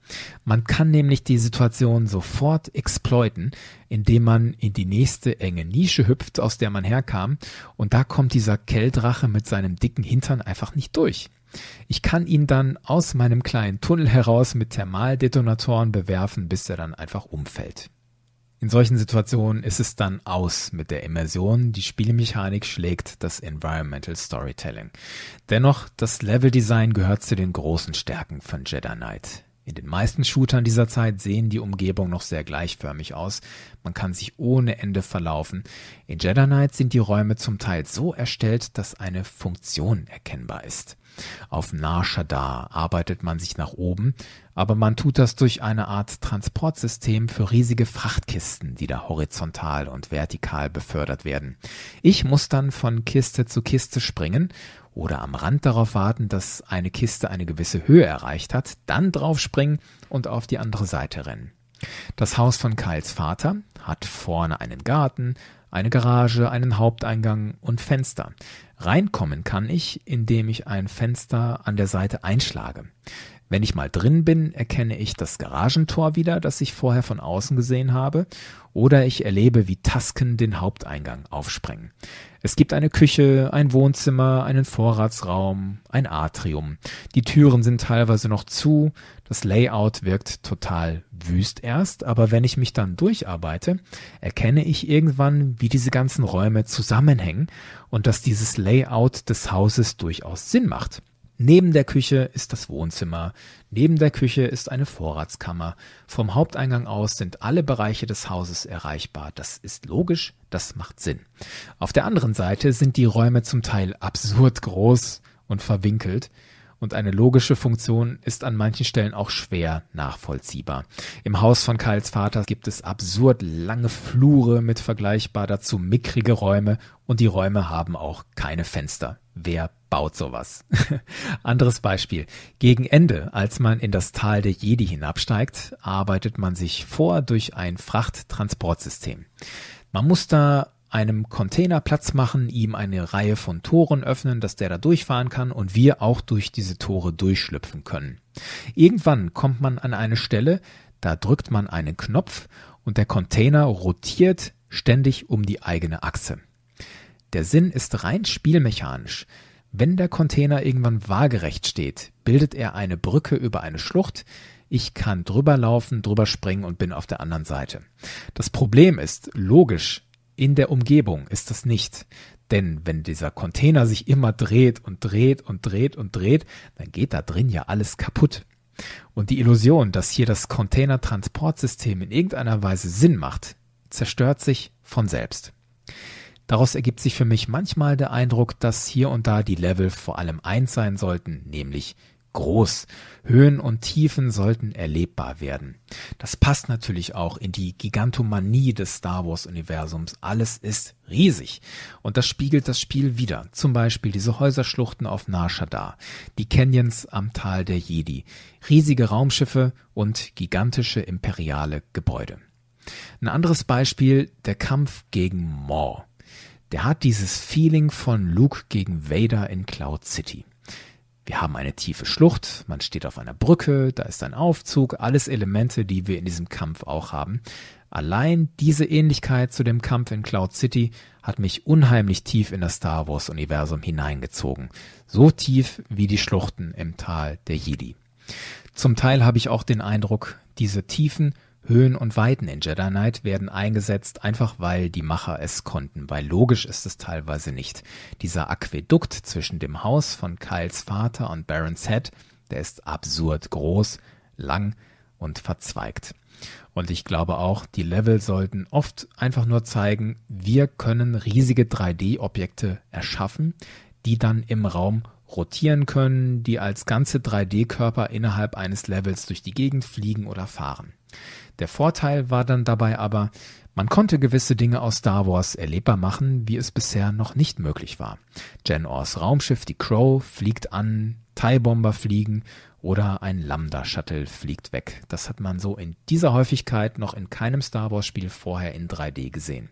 A: Man kann nämlich die Situation sofort exploiten, indem man in die nächste enge Nische hüpft, aus der man herkam, und da kommt dieser Kelldrache mit seinem dicken Hintern einfach nicht durch. Ich kann ihn dann aus meinem kleinen Tunnel heraus mit Thermaldetonatoren bewerfen, bis er dann einfach umfällt. In solchen Situationen ist es dann aus mit der Immersion, die Spielmechanik schlägt das Environmental Storytelling. Dennoch, das Leveldesign gehört zu den großen Stärken von Jedi Knight. In den meisten Shootern dieser Zeit sehen die Umgebung noch sehr gleichförmig aus. Man kann sich ohne Ende verlaufen. In Jedi Knight sind die Räume zum Teil so erstellt, dass eine Funktion erkennbar ist. Auf Nar arbeitet man sich nach oben, aber man tut das durch eine Art Transportsystem für riesige Frachtkisten, die da horizontal und vertikal befördert werden. Ich muss dann von Kiste zu Kiste springen oder am Rand darauf warten, dass eine Kiste eine gewisse Höhe erreicht hat, dann draufspringen und auf die andere Seite rennen. Das Haus von Kyles Vater hat vorne einen Garten, eine Garage, einen Haupteingang und Fenster. Reinkommen kann ich, indem ich ein Fenster an der Seite einschlage. Wenn ich mal drin bin, erkenne ich das Garagentor wieder, das ich vorher von außen gesehen habe, oder ich erlebe, wie Tasken den Haupteingang aufsprengen. Es gibt eine Küche, ein Wohnzimmer, einen Vorratsraum, ein Atrium. Die Türen sind teilweise noch zu. Das Layout wirkt total wüst erst, aber wenn ich mich dann durcharbeite, erkenne ich irgendwann, wie diese ganzen Räume zusammenhängen und dass dieses Layout des Hauses durchaus Sinn macht. Neben der Küche ist das Wohnzimmer, neben der Küche ist eine Vorratskammer. Vom Haupteingang aus sind alle Bereiche des Hauses erreichbar. Das ist logisch, das macht Sinn. Auf der anderen Seite sind die Räume zum Teil absurd groß und verwinkelt und eine logische Funktion ist an manchen Stellen auch schwer nachvollziehbar. Im Haus von Kals Vater gibt es absurd lange Flure mit vergleichbar dazu mickrige Räume und die Räume haben auch keine Fenster. Wer baut sowas. [laughs] Anderes Beispiel. Gegen Ende, als man in das Tal der Jedi hinabsteigt, arbeitet man sich vor durch ein Frachttransportsystem. Man muss da einem Container Platz machen, ihm eine Reihe von Toren öffnen, dass der da durchfahren kann und wir auch durch diese Tore durchschlüpfen können. Irgendwann kommt man an eine Stelle, da drückt man einen Knopf und der Container rotiert ständig um die eigene Achse. Der Sinn ist rein spielmechanisch. Wenn der Container irgendwann waagerecht steht, bildet er eine Brücke über eine Schlucht. Ich kann drüber laufen, drüber springen und bin auf der anderen Seite. Das Problem ist, logisch, in der Umgebung ist das nicht. Denn wenn dieser Container sich immer dreht und dreht und dreht und dreht, dann geht da drin ja alles kaputt. Und die Illusion, dass hier das Containertransportsystem in irgendeiner Weise Sinn macht, zerstört sich von selbst. Daraus ergibt sich für mich manchmal der Eindruck, dass hier und da die Level vor allem eins sein sollten, nämlich groß. Höhen und Tiefen sollten erlebbar werden. Das passt natürlich auch in die Gigantomanie des Star Wars-Universums. Alles ist riesig. Und das spiegelt das Spiel wieder. Zum Beispiel diese Häuserschluchten auf Nar die Canyons am Tal der Jedi, riesige Raumschiffe und gigantische imperiale Gebäude. Ein anderes Beispiel, der Kampf gegen Maw der hat dieses Feeling von Luke gegen Vader in Cloud City. Wir haben eine tiefe Schlucht, man steht auf einer Brücke, da ist ein Aufzug, alles Elemente, die wir in diesem Kampf auch haben. Allein diese Ähnlichkeit zu dem Kampf in Cloud City hat mich unheimlich tief in das Star Wars-Universum hineingezogen. So tief wie die Schluchten im Tal der Jedi. Zum Teil habe ich auch den Eindruck, diese Tiefen Höhen und Weiten in Jedi Knight werden eingesetzt, einfach weil die Macher es konnten, weil logisch ist es teilweise nicht. Dieser Aquädukt zwischen dem Haus von Kyles Vater und Barons Head, der ist absurd groß, lang und verzweigt. Und ich glaube auch, die Level sollten oft einfach nur zeigen, wir können riesige 3D-Objekte erschaffen, die dann im Raum rotieren können, die als ganze 3D-Körper innerhalb eines Levels durch die Gegend fliegen oder fahren. Der Vorteil war dann dabei aber, man konnte gewisse Dinge aus Star Wars erlebbar machen, wie es bisher noch nicht möglich war. Jen Ors Raumschiff, die Crow, fliegt an, TIE-Bomber fliegen oder ein Lambda-Shuttle fliegt weg. Das hat man so in dieser Häufigkeit noch in keinem Star Wars-Spiel vorher in 3D gesehen.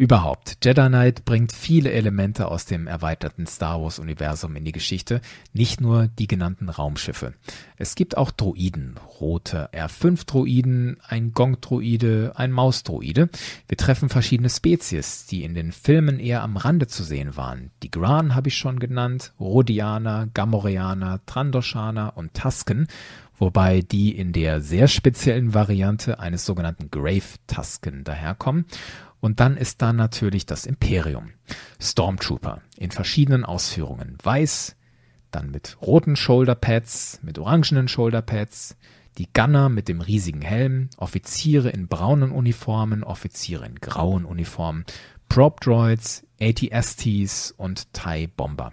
A: Überhaupt, Jedi Knight bringt viele Elemente aus dem erweiterten Star Wars-Universum in die Geschichte, nicht nur die genannten Raumschiffe. Es gibt auch Droiden, rote R5-Droiden, ein Gong-Droide, ein Maus-Droide. Wir treffen verschiedene Spezies, die in den Filmen eher am Rande zu sehen waren. Die Gran habe ich schon genannt, Rodianer, Gamoreaner, Trandoshaner und Tasken wobei die in der sehr speziellen Variante eines sogenannten Grave Tusken daherkommen. Und dann ist da natürlich das Imperium. Stormtrooper in verschiedenen Ausführungen. Weiß, dann mit roten Shoulderpads, mit orangenen Shoulderpads, die Gunner mit dem riesigen Helm, Offiziere in braunen Uniformen, Offiziere in grauen Uniformen, Prop Droids, ATSTs und TIE Bomber.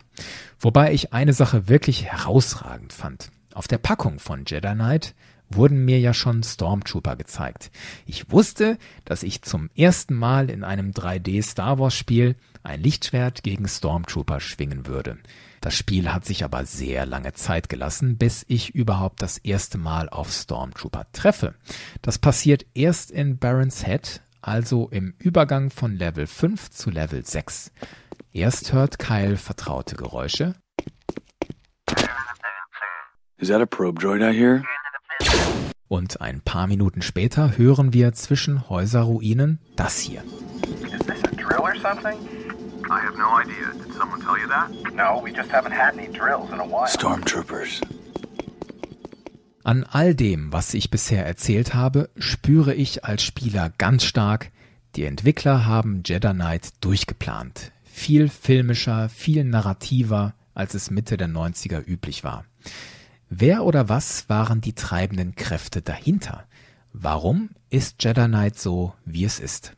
A: Wobei ich eine Sache wirklich herausragend fand. Auf der Packung von Jedi Knight wurden mir ja schon Stormtrooper gezeigt. Ich wusste, dass ich zum ersten Mal in einem 3D Star Wars Spiel ein Lichtschwert gegen Stormtrooper schwingen würde. Das Spiel hat sich aber sehr lange Zeit gelassen, bis ich überhaupt das erste Mal auf Stormtrooper treffe. Das passiert erst in Baron's Head, also im Übergang von Level 5 zu Level 6. Erst hört Kyle vertraute Geräusche, Is that a probe droid I hear? Und ein paar Minuten später hören wir zwischen Häuserruinen das hier. Is this a drill or something? I have no idea. Did someone tell you that? No, we just haven't had any drills in a while. Stormtroopers. An all dem, was ich bisher erzählt habe, spüre ich als Spieler ganz stark, die Entwickler haben Jedi Knight durchgeplant. Viel filmischer, viel narrativer, als es Mitte der 90er üblich war. Wer oder was waren die treibenden Kräfte dahinter? Warum ist Jedi Knight so, wie es ist?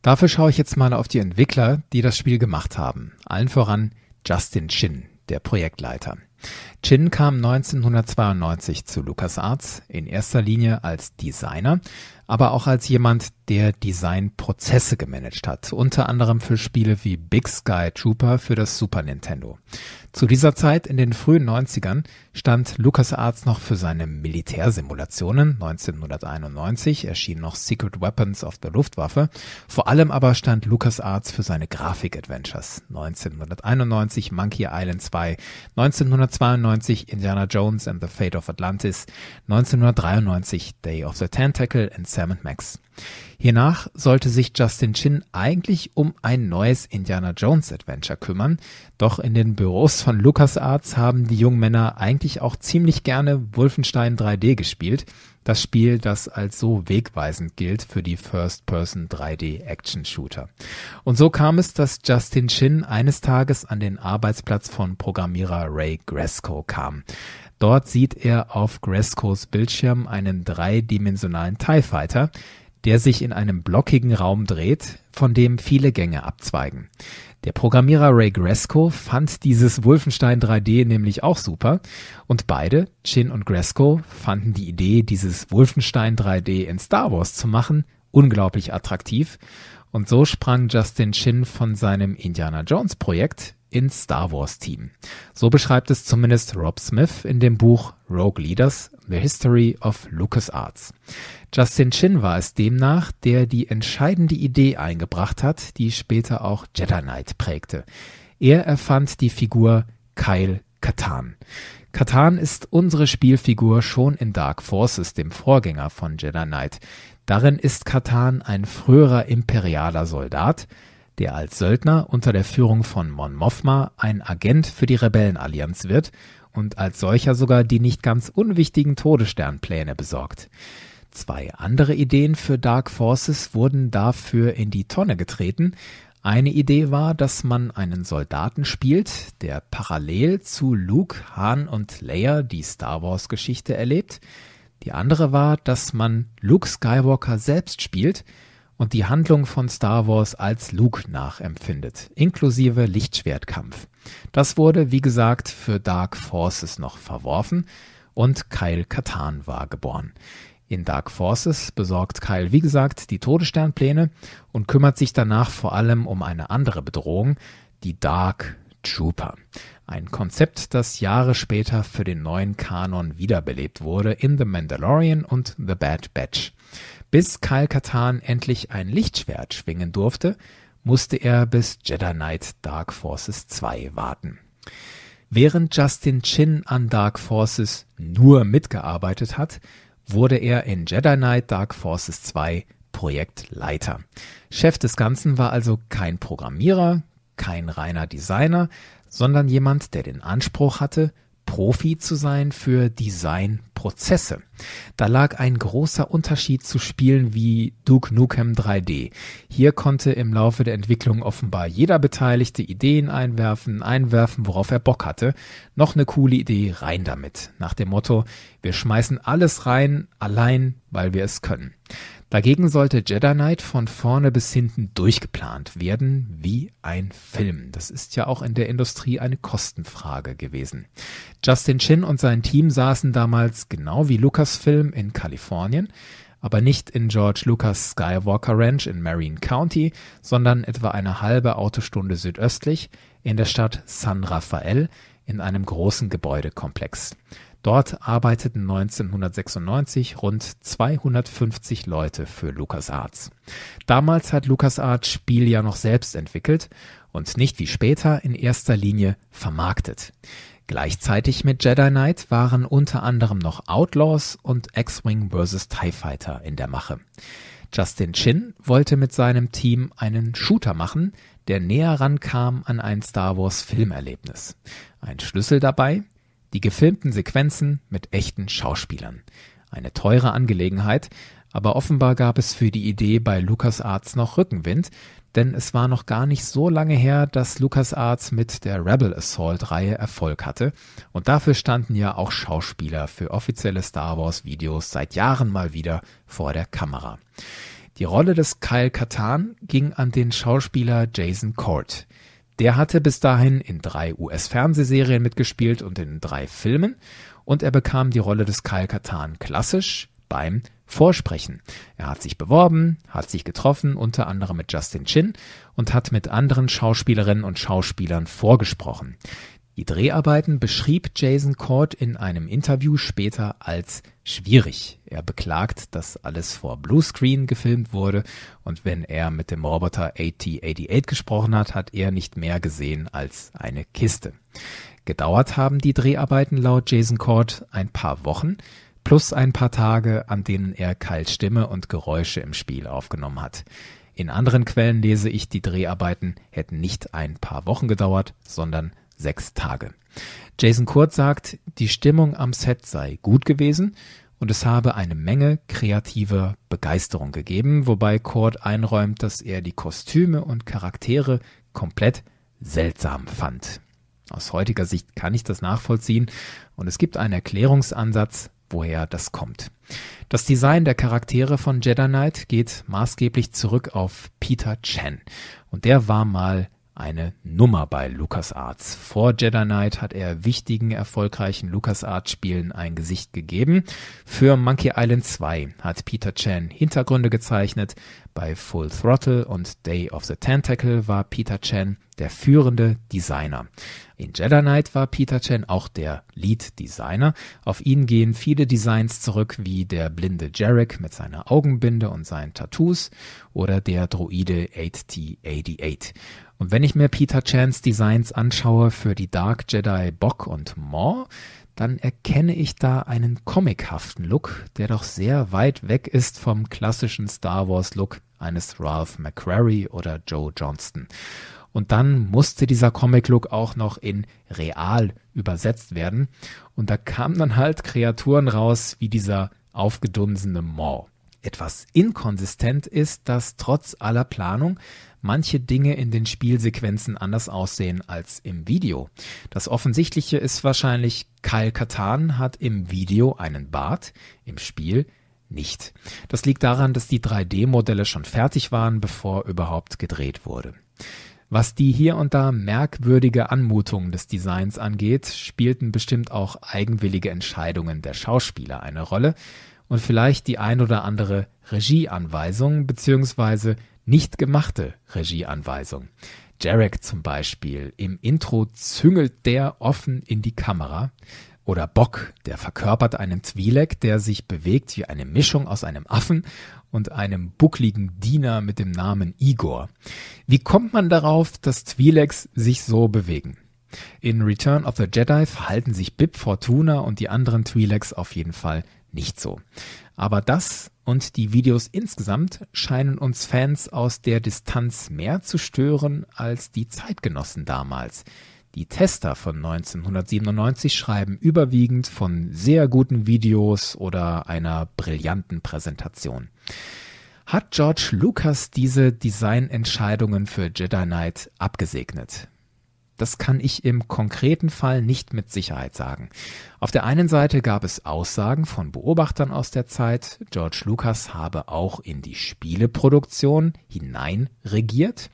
A: Dafür schaue ich jetzt mal auf die Entwickler, die das Spiel gemacht haben. Allen voran Justin Chin, der Projektleiter. Chin kam 1992 zu LucasArts, in erster Linie als Designer, aber auch als jemand, der Designprozesse gemanagt hat, unter anderem für Spiele wie Big Sky Trooper für das Super Nintendo. Zu dieser Zeit in den frühen 90ern stand LucasArts noch für seine Militärsimulationen, 1991 erschien noch Secret Weapons of the Luftwaffe, vor allem aber stand LucasArts für seine Grafik-Adventures, 1991 Monkey Island 2, 1992 Indiana Jones and the Fate of Atlantis, 1993 Day of the Tentacle and Sam Max. Hiernach sollte sich Justin Chin eigentlich um ein neues Indiana Jones Adventure kümmern, doch in den Büros von LucasArts haben die jungen Männer eigentlich auch ziemlich gerne Wolfenstein 3D gespielt, das Spiel, das als so wegweisend gilt für die First-Person 3D-Action-Shooter. Und so kam es, dass Justin Chin eines Tages an den Arbeitsplatz von Programmierer Ray Gresco kam. Dort sieht er auf Grescos Bildschirm einen dreidimensionalen TIE Fighter, der sich in einem blockigen Raum dreht, von dem viele Gänge abzweigen. Der Programmierer Ray Gresco fand dieses Wolfenstein 3D nämlich auch super und beide, Chin und Gresco, fanden die Idee, dieses Wolfenstein 3D in Star Wars zu machen, unglaublich attraktiv und so sprang Justin Chin von seinem Indiana Jones Projekt ins Star Wars Team. So beschreibt es zumindest Rob Smith in dem Buch Rogue Leaders, The History of LucasArts. Justin Chin war es demnach, der die entscheidende Idee eingebracht hat, die später auch Jedi Knight prägte. Er erfand die Figur Kyle Katan. Katan ist unsere Spielfigur schon in Dark Forces, dem Vorgänger von Jedi Knight. Darin ist Katan ein früherer imperialer Soldat, der als Söldner unter der Führung von Mon Mothma ein Agent für die Rebellenallianz wird und als solcher sogar die nicht ganz unwichtigen Todessternpläne besorgt. Zwei andere Ideen für Dark Forces wurden dafür in die Tonne getreten. Eine Idee war, dass man einen Soldaten spielt, der parallel zu Luke, Han und Leia die Star Wars Geschichte erlebt. Die andere war, dass man Luke Skywalker selbst spielt und die Handlung von Star Wars als Luke nachempfindet, inklusive Lichtschwertkampf. Das wurde, wie gesagt, für Dark Forces noch verworfen und Kyle Katan war geboren. In Dark Forces besorgt Kyle wie gesagt die Todessternpläne und kümmert sich danach vor allem um eine andere Bedrohung, die Dark Trooper. Ein Konzept, das Jahre später für den neuen Kanon wiederbelebt wurde in The Mandalorian und The Bad Batch. Bis Kyle Katan endlich ein Lichtschwert schwingen durfte, musste er bis Jedi Knight Dark Forces 2 warten. Während Justin Chin an Dark Forces nur mitgearbeitet hat, wurde er in Jedi Knight Dark Forces 2 Projektleiter. Chef des Ganzen war also kein Programmierer, kein reiner Designer, sondern jemand, der den Anspruch hatte, Profi zu sein für Designprozesse. Da lag ein großer Unterschied zu Spielen wie Duke Nukem 3D. Hier konnte im Laufe der Entwicklung offenbar jeder Beteiligte Ideen einwerfen, einwerfen, worauf er Bock hatte. Noch eine coole Idee, rein damit. Nach dem Motto, wir schmeißen alles rein, allein, weil wir es können. Dagegen sollte Jedi Knight von vorne bis hinten durchgeplant werden wie ein Film. Das ist ja auch in der Industrie eine Kostenfrage gewesen. Justin Chin und sein Team saßen damals genau wie Lucasfilm in Kalifornien, aber nicht in George Lucas Skywalker Ranch in Marine County, sondern etwa eine halbe Autostunde südöstlich in der Stadt San Rafael in einem großen Gebäudekomplex. Dort arbeiteten 1996 rund 250 Leute für LucasArts. Damals hat LucasArts Spiel ja noch selbst entwickelt und nicht wie später in erster Linie vermarktet. Gleichzeitig mit Jedi Knight waren unter anderem noch Outlaws und X-Wing vs. TIE Fighter in der Mache. Justin Chin wollte mit seinem Team einen Shooter machen, der näher rankam an ein Star Wars Filmerlebnis. Ein Schlüssel dabei, die gefilmten Sequenzen mit echten Schauspielern. Eine teure Angelegenheit, aber offenbar gab es für die Idee bei LucasArts noch Rückenwind, denn es war noch gar nicht so lange her, dass LucasArts mit der Rebel Assault Reihe Erfolg hatte und dafür standen ja auch Schauspieler für offizielle Star Wars Videos seit Jahren mal wieder vor der Kamera. Die Rolle des Kyle Katan ging an den Schauspieler Jason Court. Der hatte bis dahin in drei US-Fernsehserien mitgespielt und in drei Filmen und er bekam die Rolle des Kyle Katan klassisch beim Vorsprechen. Er hat sich beworben, hat sich getroffen, unter anderem mit Justin Chin und hat mit anderen Schauspielerinnen und Schauspielern vorgesprochen. Die Dreharbeiten beschrieb Jason Cord in einem Interview später als schwierig. Er beklagt, dass alles vor Bluescreen gefilmt wurde und wenn er mit dem Roboter AT-88 gesprochen hat, hat er nicht mehr gesehen als eine Kiste. Gedauert haben die Dreharbeiten laut Jason Cord ein paar Wochen plus ein paar Tage, an denen er Kals Stimme und Geräusche im Spiel aufgenommen hat. In anderen Quellen lese ich, die Dreharbeiten hätten nicht ein paar Wochen gedauert, sondern sechs Tage. Jason Kurt sagt, die Stimmung am Set sei gut gewesen und es habe eine Menge kreativer Begeisterung gegeben, wobei Kurt einräumt, dass er die Kostüme und Charaktere komplett seltsam fand. Aus heutiger Sicht kann ich das nachvollziehen und es gibt einen Erklärungsansatz, woher das kommt. Das Design der Charaktere von Jedi Knight geht maßgeblich zurück auf Peter Chen und der war mal eine Nummer bei LucasArts. Vor Jedi Knight hat er wichtigen, erfolgreichen LucasArts-Spielen ein Gesicht gegeben. Für Monkey Island 2 hat Peter Chan Hintergründe gezeichnet. Bei Full Throttle und Day of the Tentacle war Peter Chan der führende Designer. In Jedi Knight war Peter Chan auch der Lead-Designer. Auf ihn gehen viele Designs zurück, wie der blinde Jarek mit seiner Augenbinde und seinen Tattoos oder der Droide 8T88. Und wenn ich mir Peter Chans Designs anschaue für die Dark Jedi Bock und Maw, dann erkenne ich da einen comichaften Look, der doch sehr weit weg ist vom klassischen Star Wars Look eines Ralph McQuarrie oder Joe Johnston. Und dann musste dieser Comic-Look auch noch in real übersetzt werden. Und da kamen dann halt Kreaturen raus wie dieser aufgedunsene Maw. Etwas inkonsistent ist, dass trotz aller Planung manche Dinge in den Spielsequenzen anders aussehen als im Video. Das offensichtliche ist wahrscheinlich, Kyle Katan hat im Video einen Bart, im Spiel nicht. Das liegt daran, dass die 3D-Modelle schon fertig waren, bevor überhaupt gedreht wurde. Was die hier und da merkwürdige Anmutung des Designs angeht, spielten bestimmt auch eigenwillige Entscheidungen der Schauspieler eine Rolle und vielleicht die ein oder andere Regieanweisung bzw nicht gemachte Regieanweisung. Jarek zum Beispiel, im Intro züngelt der offen in die Kamera. Oder Bock, der verkörpert einen Zwielek, der sich bewegt wie eine Mischung aus einem Affen und einem buckligen Diener mit dem Namen Igor. Wie kommt man darauf, dass Zwieleks sich so bewegen? In Return of the Jedi verhalten sich Bib Fortuna und die anderen Twi'leks auf jeden Fall nicht so. Aber das und die Videos insgesamt scheinen uns Fans aus der Distanz mehr zu stören als die Zeitgenossen damals. Die Tester von 1997 schreiben überwiegend von sehr guten Videos oder einer brillanten Präsentation. Hat George Lucas diese Designentscheidungen für Jedi Knight abgesegnet? Das kann ich im konkreten Fall nicht mit Sicherheit sagen. Auf der einen Seite gab es Aussagen von Beobachtern aus der Zeit, George Lucas habe auch in die Spieleproduktion hinein regiert.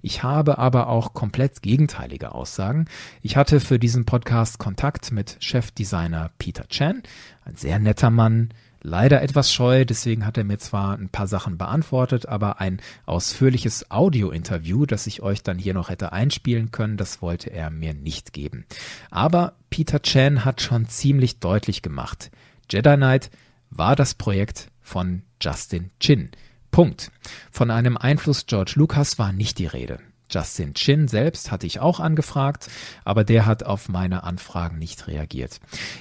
A: Ich habe aber auch komplett gegenteilige Aussagen. Ich hatte für diesen Podcast Kontakt mit Chefdesigner Peter Chan, ein sehr netter Mann, leider etwas scheu, deswegen hat er mir zwar ein paar Sachen beantwortet, aber ein ausführliches Audio-Interview, das ich euch dann hier noch hätte einspielen können, das wollte er mir nicht geben. Aber Peter Chan hat schon ziemlich deutlich gemacht, Jedi Knight war das Projekt von Justin Chin. Punkt. Von einem Einfluss George Lucas war nicht die Rede. Justin Chin selbst hatte ich auch angefragt, aber der hat auf meine Anfragen nicht reagiert.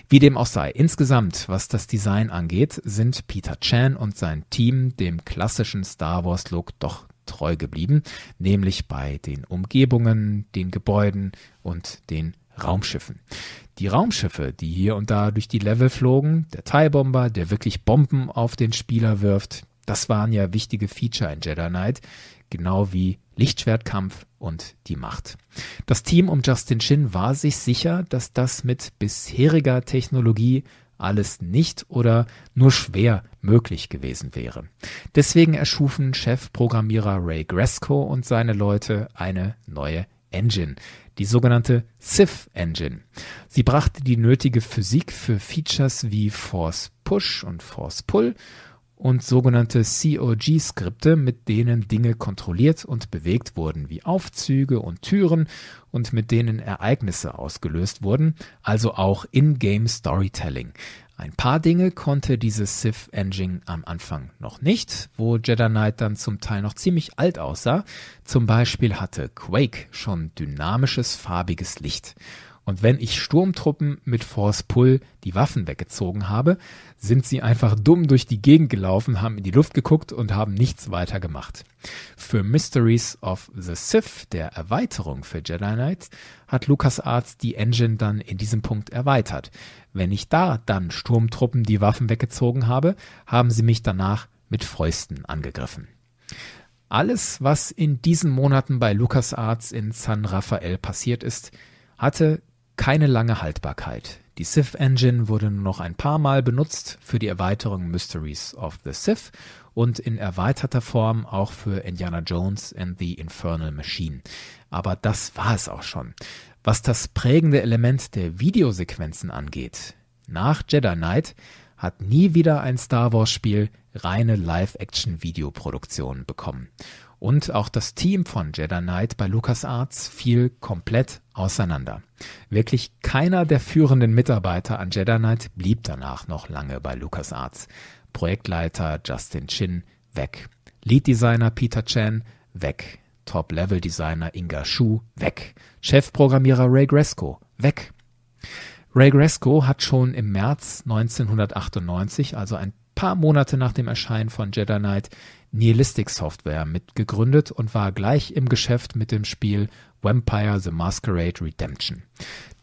A: Wie dem auch sei, insgesamt, was das Design angeht, sind Peter Chan und sein Team dem klassischen Star Wars Look doch treu geblieben, nämlich bei den Umgebungen, den Gebäuden und den Raumschiffen. Die Raumschiffe, die hier und da durch die Level flogen, der TIE-Bomber, der wirklich Bomben auf den Spieler wirft, das waren ja wichtige Feature in Jedi Knight, genau wie Lichtschwertkampf und die Macht. Das Team um Justin Chin war sich sicher, dass das mit bisheriger Technologie alles nicht oder nur schwer möglich gewesen wäre. Deswegen erschufen Chefprogrammierer Ray Gresco und seine Leute eine neue Engine, die sogenannte SIF Engine. Sie brachte die nötige Physik für Features wie Force Push und Force Pull und sogenannte COG-Skripte, mit denen Dinge kontrolliert und bewegt wurden, wie Aufzüge und Türen und mit denen Ereignisse ausgelöst wurden, also auch in-game Storytelling. Ein paar Dinge konnte diese Sith Engine am Anfang noch nicht, wo Jedi Knight dann zum Teil noch ziemlich alt aussah. Zum Beispiel hatte Quake schon dynamisches farbiges Licht. Und wenn ich Sturmtruppen mit Force Pull die Waffen weggezogen habe, sind sie einfach dumm durch die Gegend gelaufen, haben in die Luft geguckt und haben nichts weiter gemacht. Für Mysteries of the Sith, der Erweiterung für Jedi Knight, hat LucasArts die Engine dann in diesem Punkt erweitert. Wenn ich da dann Sturmtruppen die Waffen weggezogen habe, haben sie mich danach mit Fäusten angegriffen. Alles, was in diesen Monaten bei LucasArts in San Rafael passiert ist, hatte keine lange Haltbarkeit. Die Sith Engine wurde nur noch ein paar Mal benutzt für die Erweiterung Mysteries of the Sith und in erweiterter Form auch für Indiana Jones and the Infernal Machine. Aber das war es auch schon. Was das prägende Element der Videosequenzen angeht, nach Jedi Knight hat nie wieder ein Star Wars Spiel reine live action videoproduktionen bekommen. Und auch das Team von Jedi Knight bei LucasArts fiel komplett auseinander. Wirklich keiner der führenden Mitarbeiter an Jedi Knight blieb danach noch lange bei LucasArts. Projektleiter Justin Chin weg. Lead Designer Peter Chan weg. Top-Level-Designer Inga Shu weg. Chefprogrammierer Ray Gresco weg. Ray Gresco hat schon im März 1998, also ein paar Monate nach dem Erscheinen von Jedi Knight, Nihilistic Software mitgegründet und war gleich im Geschäft mit dem Spiel Vampire the Masquerade Redemption.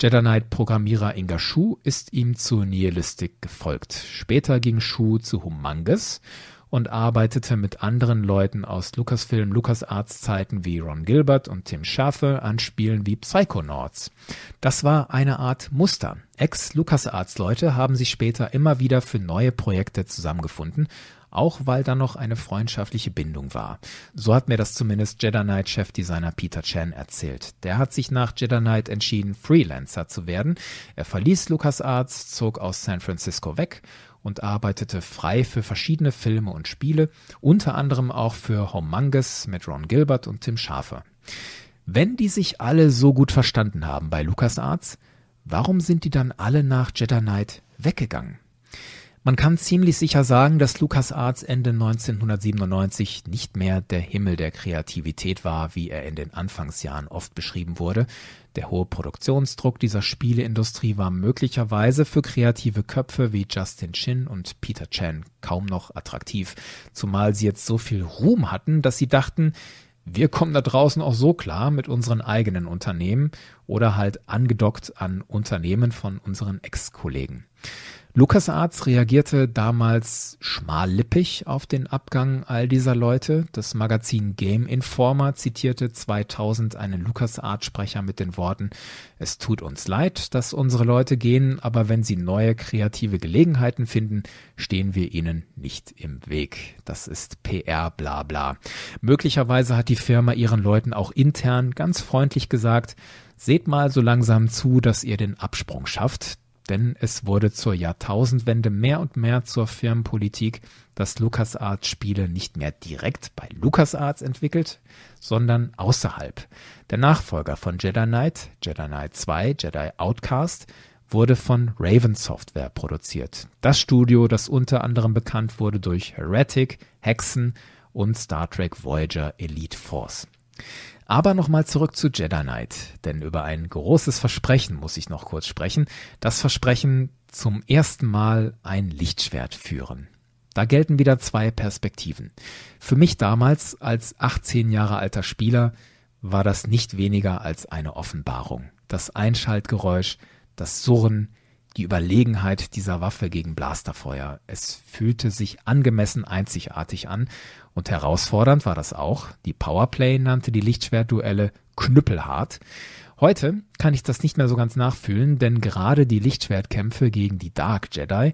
A: Jedi Knight-Programmierer Inga Schuh ist ihm zu Nihilistic gefolgt. Später ging Schuh zu Humangus und arbeitete mit anderen Leuten aus Lucasfilm, LucasArts Zeiten wie Ron Gilbert und Tim Schafe an Spielen wie Psychonauts. Das war eine Art Muster. Ex-LucasArts Leute haben sich später immer wieder für neue Projekte zusammengefunden auch weil da noch eine freundschaftliche Bindung war. So hat mir das zumindest Jedi Knight Chefdesigner Peter Chan erzählt. Der hat sich nach Jedi Knight entschieden, Freelancer zu werden. Er verließ LucasArts, zog aus San Francisco weg und arbeitete frei für verschiedene Filme und Spiele, unter anderem auch für Homangus mit Ron Gilbert und Tim Schafer. Wenn die sich alle so gut verstanden haben bei LucasArts, warum sind die dann alle nach Jedi Knight weggegangen? Man kann ziemlich sicher sagen, dass LucasArts Ende 1997 nicht mehr der Himmel der Kreativität war, wie er in den Anfangsjahren oft beschrieben wurde. Der hohe Produktionsdruck dieser Spieleindustrie war möglicherweise für kreative Köpfe wie Justin Chin und Peter Chan kaum noch attraktiv, zumal sie jetzt so viel Ruhm hatten, dass sie dachten, wir kommen da draußen auch so klar mit unseren eigenen Unternehmen oder halt angedockt an Unternehmen von unseren Ex-Kollegen. LucasArts reagierte damals schmallippig auf den Abgang all dieser Leute. Das Magazin Game Informer zitierte 2000 einen LucasArts-Sprecher mit den Worten, es tut uns leid, dass unsere Leute gehen, aber wenn sie neue kreative Gelegenheiten finden, stehen wir ihnen nicht im Weg. Das ist PR bla bla. Möglicherweise hat die Firma ihren Leuten auch intern ganz freundlich gesagt, Seht mal so langsam zu, dass ihr den Absprung schafft denn es wurde zur Jahrtausendwende mehr und mehr zur Firmenpolitik, dass LucasArts Spiele nicht mehr direkt bei LucasArts entwickelt, sondern außerhalb. Der Nachfolger von Jedi Knight, Jedi Knight 2, Jedi Outcast wurde von Raven Software produziert. Das Studio, das unter anderem bekannt wurde durch Heretic, Hexen und Star Trek Voyager Elite Force. Aber nochmal zurück zu Jedi Knight, denn über ein großes Versprechen muss ich noch kurz sprechen. Das Versprechen zum ersten Mal ein Lichtschwert führen. Da gelten wieder zwei Perspektiven. Für mich damals als 18 Jahre alter Spieler war das nicht weniger als eine Offenbarung. Das Einschaltgeräusch, das Surren, die Überlegenheit dieser Waffe gegen Blasterfeuer. Es fühlte sich angemessen einzigartig an und herausfordernd war das auch. Die Powerplay nannte die Lichtschwertduelle knüppelhart. Heute kann ich das nicht mehr so ganz nachfühlen, denn gerade die Lichtschwertkämpfe gegen die Dark Jedi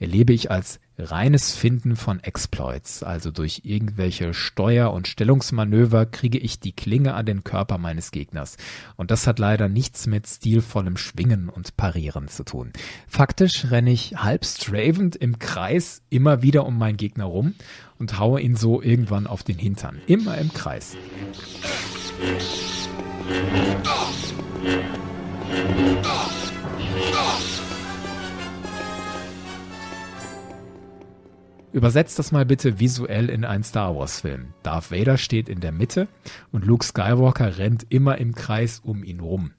A: erlebe ich als reines Finden von Exploits. Also durch irgendwelche Steuer- und Stellungsmanöver kriege ich die Klinge an den Körper meines Gegners. Und das hat leider nichts mit stilvollem Schwingen und Parieren zu tun. Faktisch renne ich halb stravend im Kreis immer wieder um meinen Gegner rum und haue ihn so irgendwann auf den Hintern. Immer im Kreis. Oh! Übersetzt das mal bitte visuell in einen Star Wars-Film. Darth Vader steht in der Mitte und Luke Skywalker rennt immer im Kreis um ihn rum.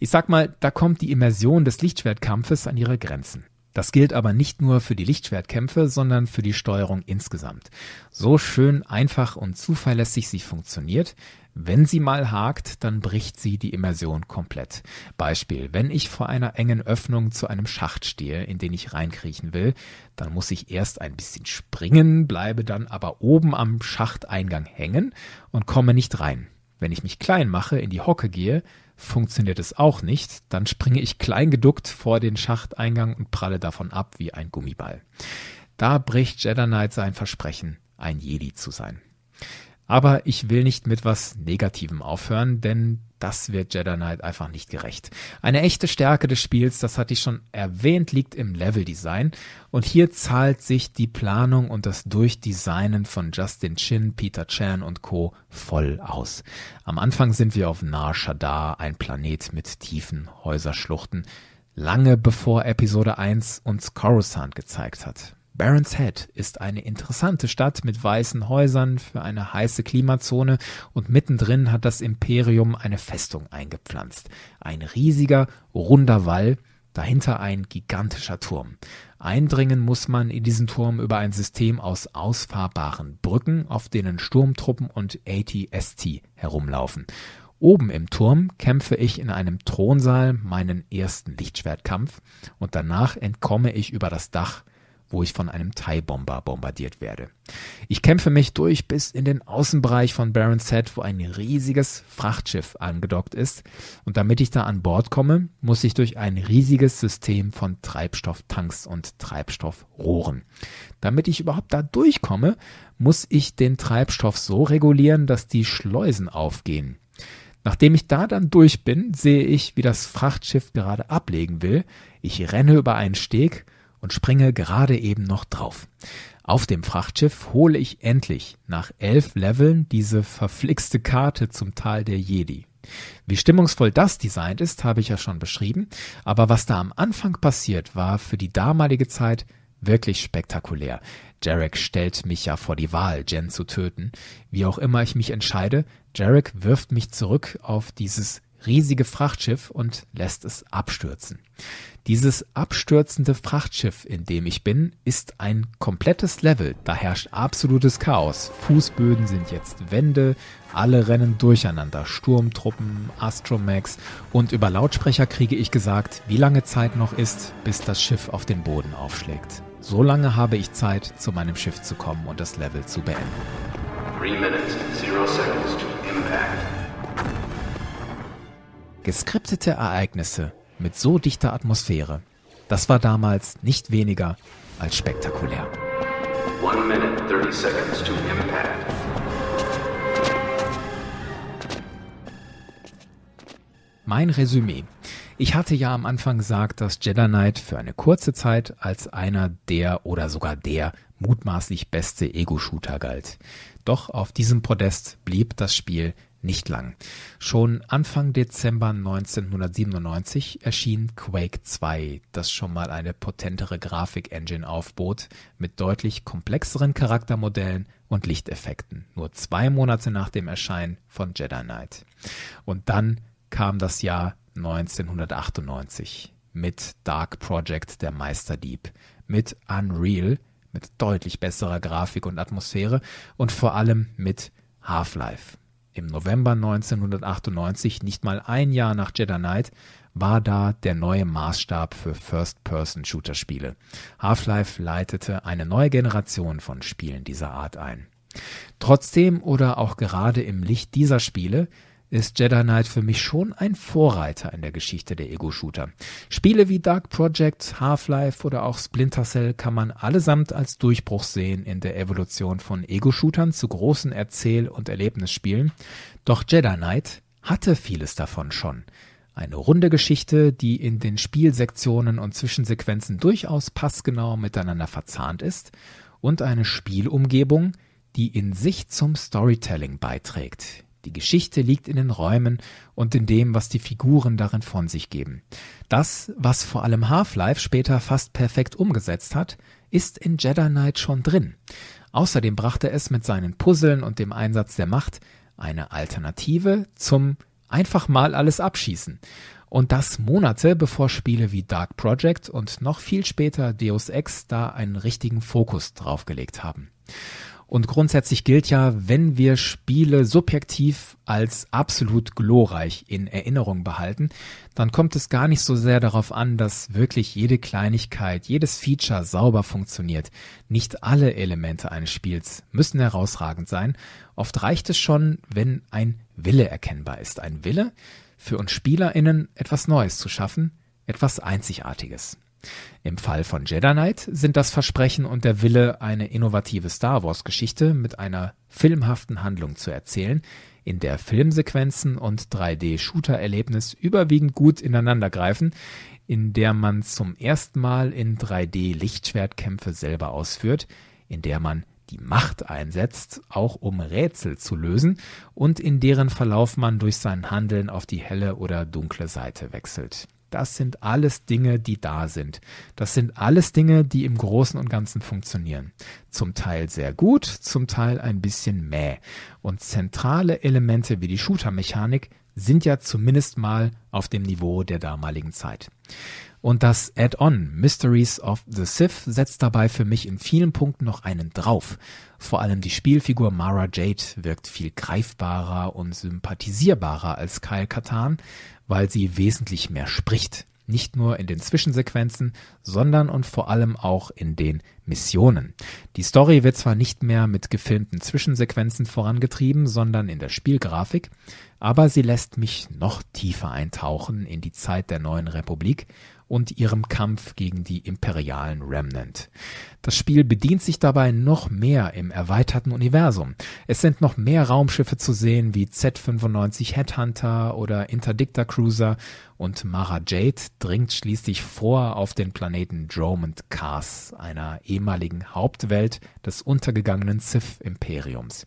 A: Ich sag mal, da kommt die Immersion des Lichtschwertkampfes an ihre Grenzen. Das gilt aber nicht nur für die Lichtschwertkämpfe, sondern für die Steuerung insgesamt. So schön, einfach und zuverlässig sie funktioniert, wenn sie mal hakt, dann bricht sie die Immersion komplett. Beispiel, wenn ich vor einer engen Öffnung zu einem Schacht stehe, in den ich reinkriechen will, dann muss ich erst ein bisschen springen, bleibe dann aber oben am Schachteingang hängen und komme nicht rein. Wenn ich mich klein mache, in die Hocke gehe, Funktioniert es auch nicht, dann springe ich kleingeduckt vor den Schachteingang und pralle davon ab wie ein Gummiball. Da bricht Jedi Knight sein Versprechen, ein Jedi zu sein. Aber ich will nicht mit was Negativem aufhören, denn das wird Jedi Knight einfach nicht gerecht. Eine echte Stärke des Spiels, das hatte ich schon erwähnt, liegt im Leveldesign. Und hier zahlt sich die Planung und das Durchdesignen von Justin Chin, Peter Chan und Co. voll aus. Am Anfang sind wir auf Nar Shaddaa, ein Planet mit tiefen Häuserschluchten, lange bevor Episode 1 uns Coruscant gezeigt hat. Barons Head ist eine interessante Stadt mit weißen Häusern für eine heiße Klimazone und mittendrin hat das Imperium eine Festung eingepflanzt. Ein riesiger, runder Wall, dahinter ein gigantischer Turm. Eindringen muss man in diesen Turm über ein System aus ausfahrbaren Brücken, auf denen Sturmtruppen und ATST herumlaufen. Oben im Turm kämpfe ich in einem Thronsaal meinen ersten Lichtschwertkampf und danach entkomme ich über das Dach wo ich von einem Thai-Bomber bombardiert werde. Ich kämpfe mich durch bis in den Außenbereich von Barents Head, wo ein riesiges Frachtschiff angedockt ist. Und damit ich da an Bord komme, muss ich durch ein riesiges System von Treibstofftanks und Treibstoffrohren. Damit ich überhaupt da durchkomme, muss ich den Treibstoff so regulieren, dass die Schleusen aufgehen. Nachdem ich da dann durch bin, sehe ich, wie das Frachtschiff gerade ablegen will. Ich renne über einen Steg, und springe gerade eben noch drauf. Auf dem Frachtschiff hole ich endlich nach elf Leveln diese verflixte Karte zum Tal der Jedi. Wie stimmungsvoll das designt ist, habe ich ja schon beschrieben, aber was da am Anfang passiert, war für die damalige Zeit wirklich spektakulär. Jarek stellt mich ja vor die Wahl, Jen zu töten. Wie auch immer ich mich entscheide, Jarek wirft mich zurück auf dieses riesige Frachtschiff und lässt es abstürzen. Dieses abstürzende Frachtschiff, in dem ich bin, ist ein komplettes Level. Da herrscht absolutes Chaos. Fußböden sind jetzt Wände, alle rennen durcheinander. Sturmtruppen, Astromax und über Lautsprecher kriege ich gesagt, wie lange Zeit noch ist, bis das Schiff auf den Boden aufschlägt. So lange habe ich Zeit, zu meinem Schiff zu kommen und das Level zu beenden. Three minutes, zero seconds to impact. Geskriptete Ereignisse mit so dichter Atmosphäre. Das war damals nicht weniger als spektakulär. One minute, 30 seconds to impact. Mein Resümee. Ich hatte ja am Anfang gesagt, dass Jedi Knight für eine kurze Zeit als einer der oder sogar der mutmaßlich beste Ego-Shooter galt. Doch auf diesem Podest blieb das Spiel nicht lang. Schon Anfang Dezember 1997 erschien Quake 2, das schon mal eine potentere Grafikengine aufbot, mit deutlich komplexeren Charaktermodellen und Lichteffekten, nur zwei Monate nach dem Erscheinen von Jedi Knight. Und dann kam das Jahr 1998 mit Dark Project der Meisterdieb, mit Unreal, mit deutlich besserer Grafik und Atmosphäre und vor allem mit Half-Life. Im November 1998, nicht mal ein Jahr nach Jedi Knight, war da der neue Maßstab für First-Person-Shooter-Spiele. Half-Life leitete eine neue Generation von Spielen dieser Art ein. Trotzdem oder auch gerade im Licht dieser Spiele ist Jedi Knight für mich schon ein Vorreiter in der Geschichte der Ego-Shooter. Spiele wie Dark Project, Half-Life oder auch Splinter Cell kann man allesamt als Durchbruch sehen in der Evolution von Ego-Shootern zu großen Erzähl- und Erlebnisspielen. Doch Jedi Knight hatte vieles davon schon. Eine runde Geschichte, die in den Spielsektionen und Zwischensequenzen durchaus passgenau miteinander verzahnt ist und eine Spielumgebung, die in sich zum Storytelling beiträgt. Die Geschichte liegt in den Räumen und in dem, was die Figuren darin von sich geben. Das, was vor allem Half-Life später fast perfekt umgesetzt hat, ist in Jedi Knight schon drin. Außerdem brachte es mit seinen Puzzeln und dem Einsatz der Macht eine Alternative zum einfach mal alles abschießen. Und das Monate bevor Spiele wie Dark Project und noch viel später Deus Ex da einen richtigen Fokus draufgelegt haben. Und grundsätzlich gilt ja, wenn wir Spiele subjektiv als absolut glorreich in Erinnerung behalten, dann kommt es gar nicht so sehr darauf an, dass wirklich jede Kleinigkeit, jedes Feature sauber funktioniert. Nicht alle Elemente eines Spiels müssen herausragend sein. Oft reicht es schon, wenn ein Wille erkennbar ist. Ein Wille, für uns Spielerinnen etwas Neues zu schaffen, etwas Einzigartiges. Im Fall von Jedi Knight sind das Versprechen und der Wille, eine innovative Star Wars-Geschichte mit einer filmhaften Handlung zu erzählen, in der Filmsequenzen und 3D-Shooter-Erlebnis überwiegend gut ineinandergreifen, in der man zum ersten Mal in 3D-Lichtschwertkämpfe selber ausführt, in der man die Macht einsetzt, auch um Rätsel zu lösen und in deren Verlauf man durch sein Handeln auf die helle oder dunkle Seite wechselt. Das sind alles Dinge, die da sind. Das sind alles Dinge, die im Großen und Ganzen funktionieren. Zum Teil sehr gut, zum Teil ein bisschen mäh. Und zentrale Elemente wie die Shooter-Mechanik sind ja zumindest mal auf dem Niveau der damaligen Zeit. Und das Add-on Mysteries of the Sith setzt dabei für mich in vielen Punkten noch einen drauf vor allem die Spielfigur Mara Jade wirkt viel greifbarer und sympathisierbarer als Kyle Katan, weil sie wesentlich mehr spricht. Nicht nur in den Zwischensequenzen, sondern und vor allem auch in den Missionen. Die Story wird zwar nicht mehr mit gefilmten Zwischensequenzen vorangetrieben, sondern in der Spielgrafik, aber sie lässt mich noch tiefer eintauchen in die Zeit der neuen Republik und ihrem Kampf gegen die imperialen Remnant. Das Spiel bedient sich dabei noch mehr im erweiterten Universum. Es sind noch mehr Raumschiffe zu sehen wie Z-95 Headhunter oder Interdictor Cruiser und Mara Jade dringt schließlich vor auf den Planeten Dromond Cars, einer ehemaligen Hauptwelt des untergegangenen Sith-Imperiums.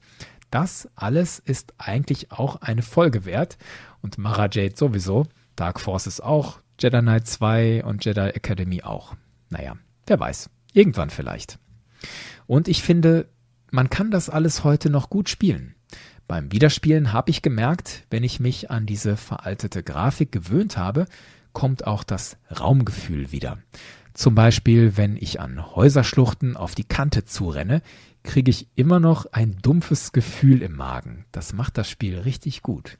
A: Das alles ist eigentlich auch eine Folge wert und Mara Jade sowieso, Dark Forces auch, Jedi Knight 2 und Jedi Academy auch. Naja, wer weiß. Irgendwann vielleicht. Und ich finde, man kann das alles heute noch gut spielen. Beim Wiederspielen habe ich gemerkt, wenn ich mich an diese veraltete Grafik gewöhnt habe, kommt auch das Raumgefühl wieder. Zum Beispiel, wenn ich an Häuserschluchten auf die Kante zurenne, kriege ich immer noch ein dumpfes Gefühl im Magen. Das macht das Spiel richtig gut.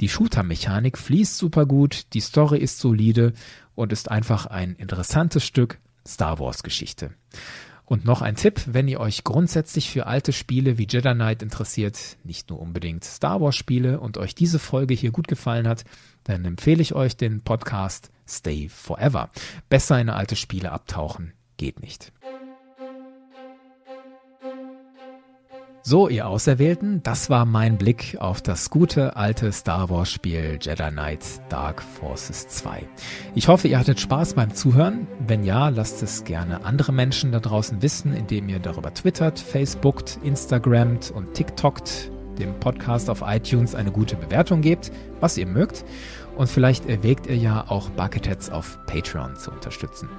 A: Die Shooter-Mechanik fließt super gut, die Story ist solide und ist einfach ein interessantes Stück Star Wars-Geschichte. Und noch ein Tipp, wenn ihr euch grundsätzlich für alte Spiele wie Jedi Knight interessiert, nicht nur unbedingt Star Wars Spiele und euch diese Folge hier gut gefallen hat, dann empfehle ich euch den Podcast Stay Forever. Besser in alte Spiele abtauchen geht nicht. So, ihr Auserwählten, das war mein Blick auf das gute alte Star Wars Spiel Jedi Knight Dark Forces 2. Ich hoffe, ihr hattet Spaß beim Zuhören. Wenn ja, lasst es gerne andere Menschen da draußen wissen, indem ihr darüber twittert, facebookt, instagramt und tiktokt, dem Podcast auf iTunes eine gute Bewertung gebt, was ihr mögt. Und vielleicht erwägt ihr ja auch Bucketheads auf Patreon zu unterstützen.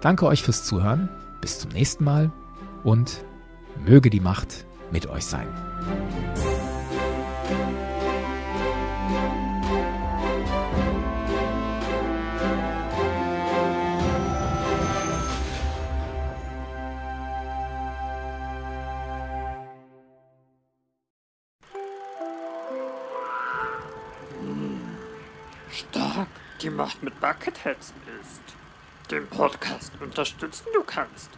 A: Danke euch fürs Zuhören, bis zum nächsten Mal und möge die Macht mit euch sein. Hm, stark gemacht mit Bucketheads ist. Den Podcast unterstützen du kannst.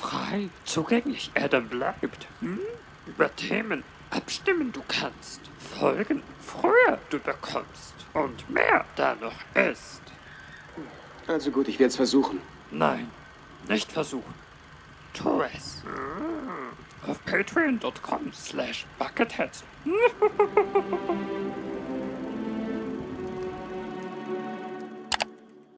A: Frei zugänglich er dann bleibt. Hm? über Themen abstimmen du kannst, Folgen früher du bekommst und mehr da noch ist. Also gut, ich werde es versuchen. Nein, nicht versuchen. Tu es. Auf patreon.com slash bucketheads. [laughs]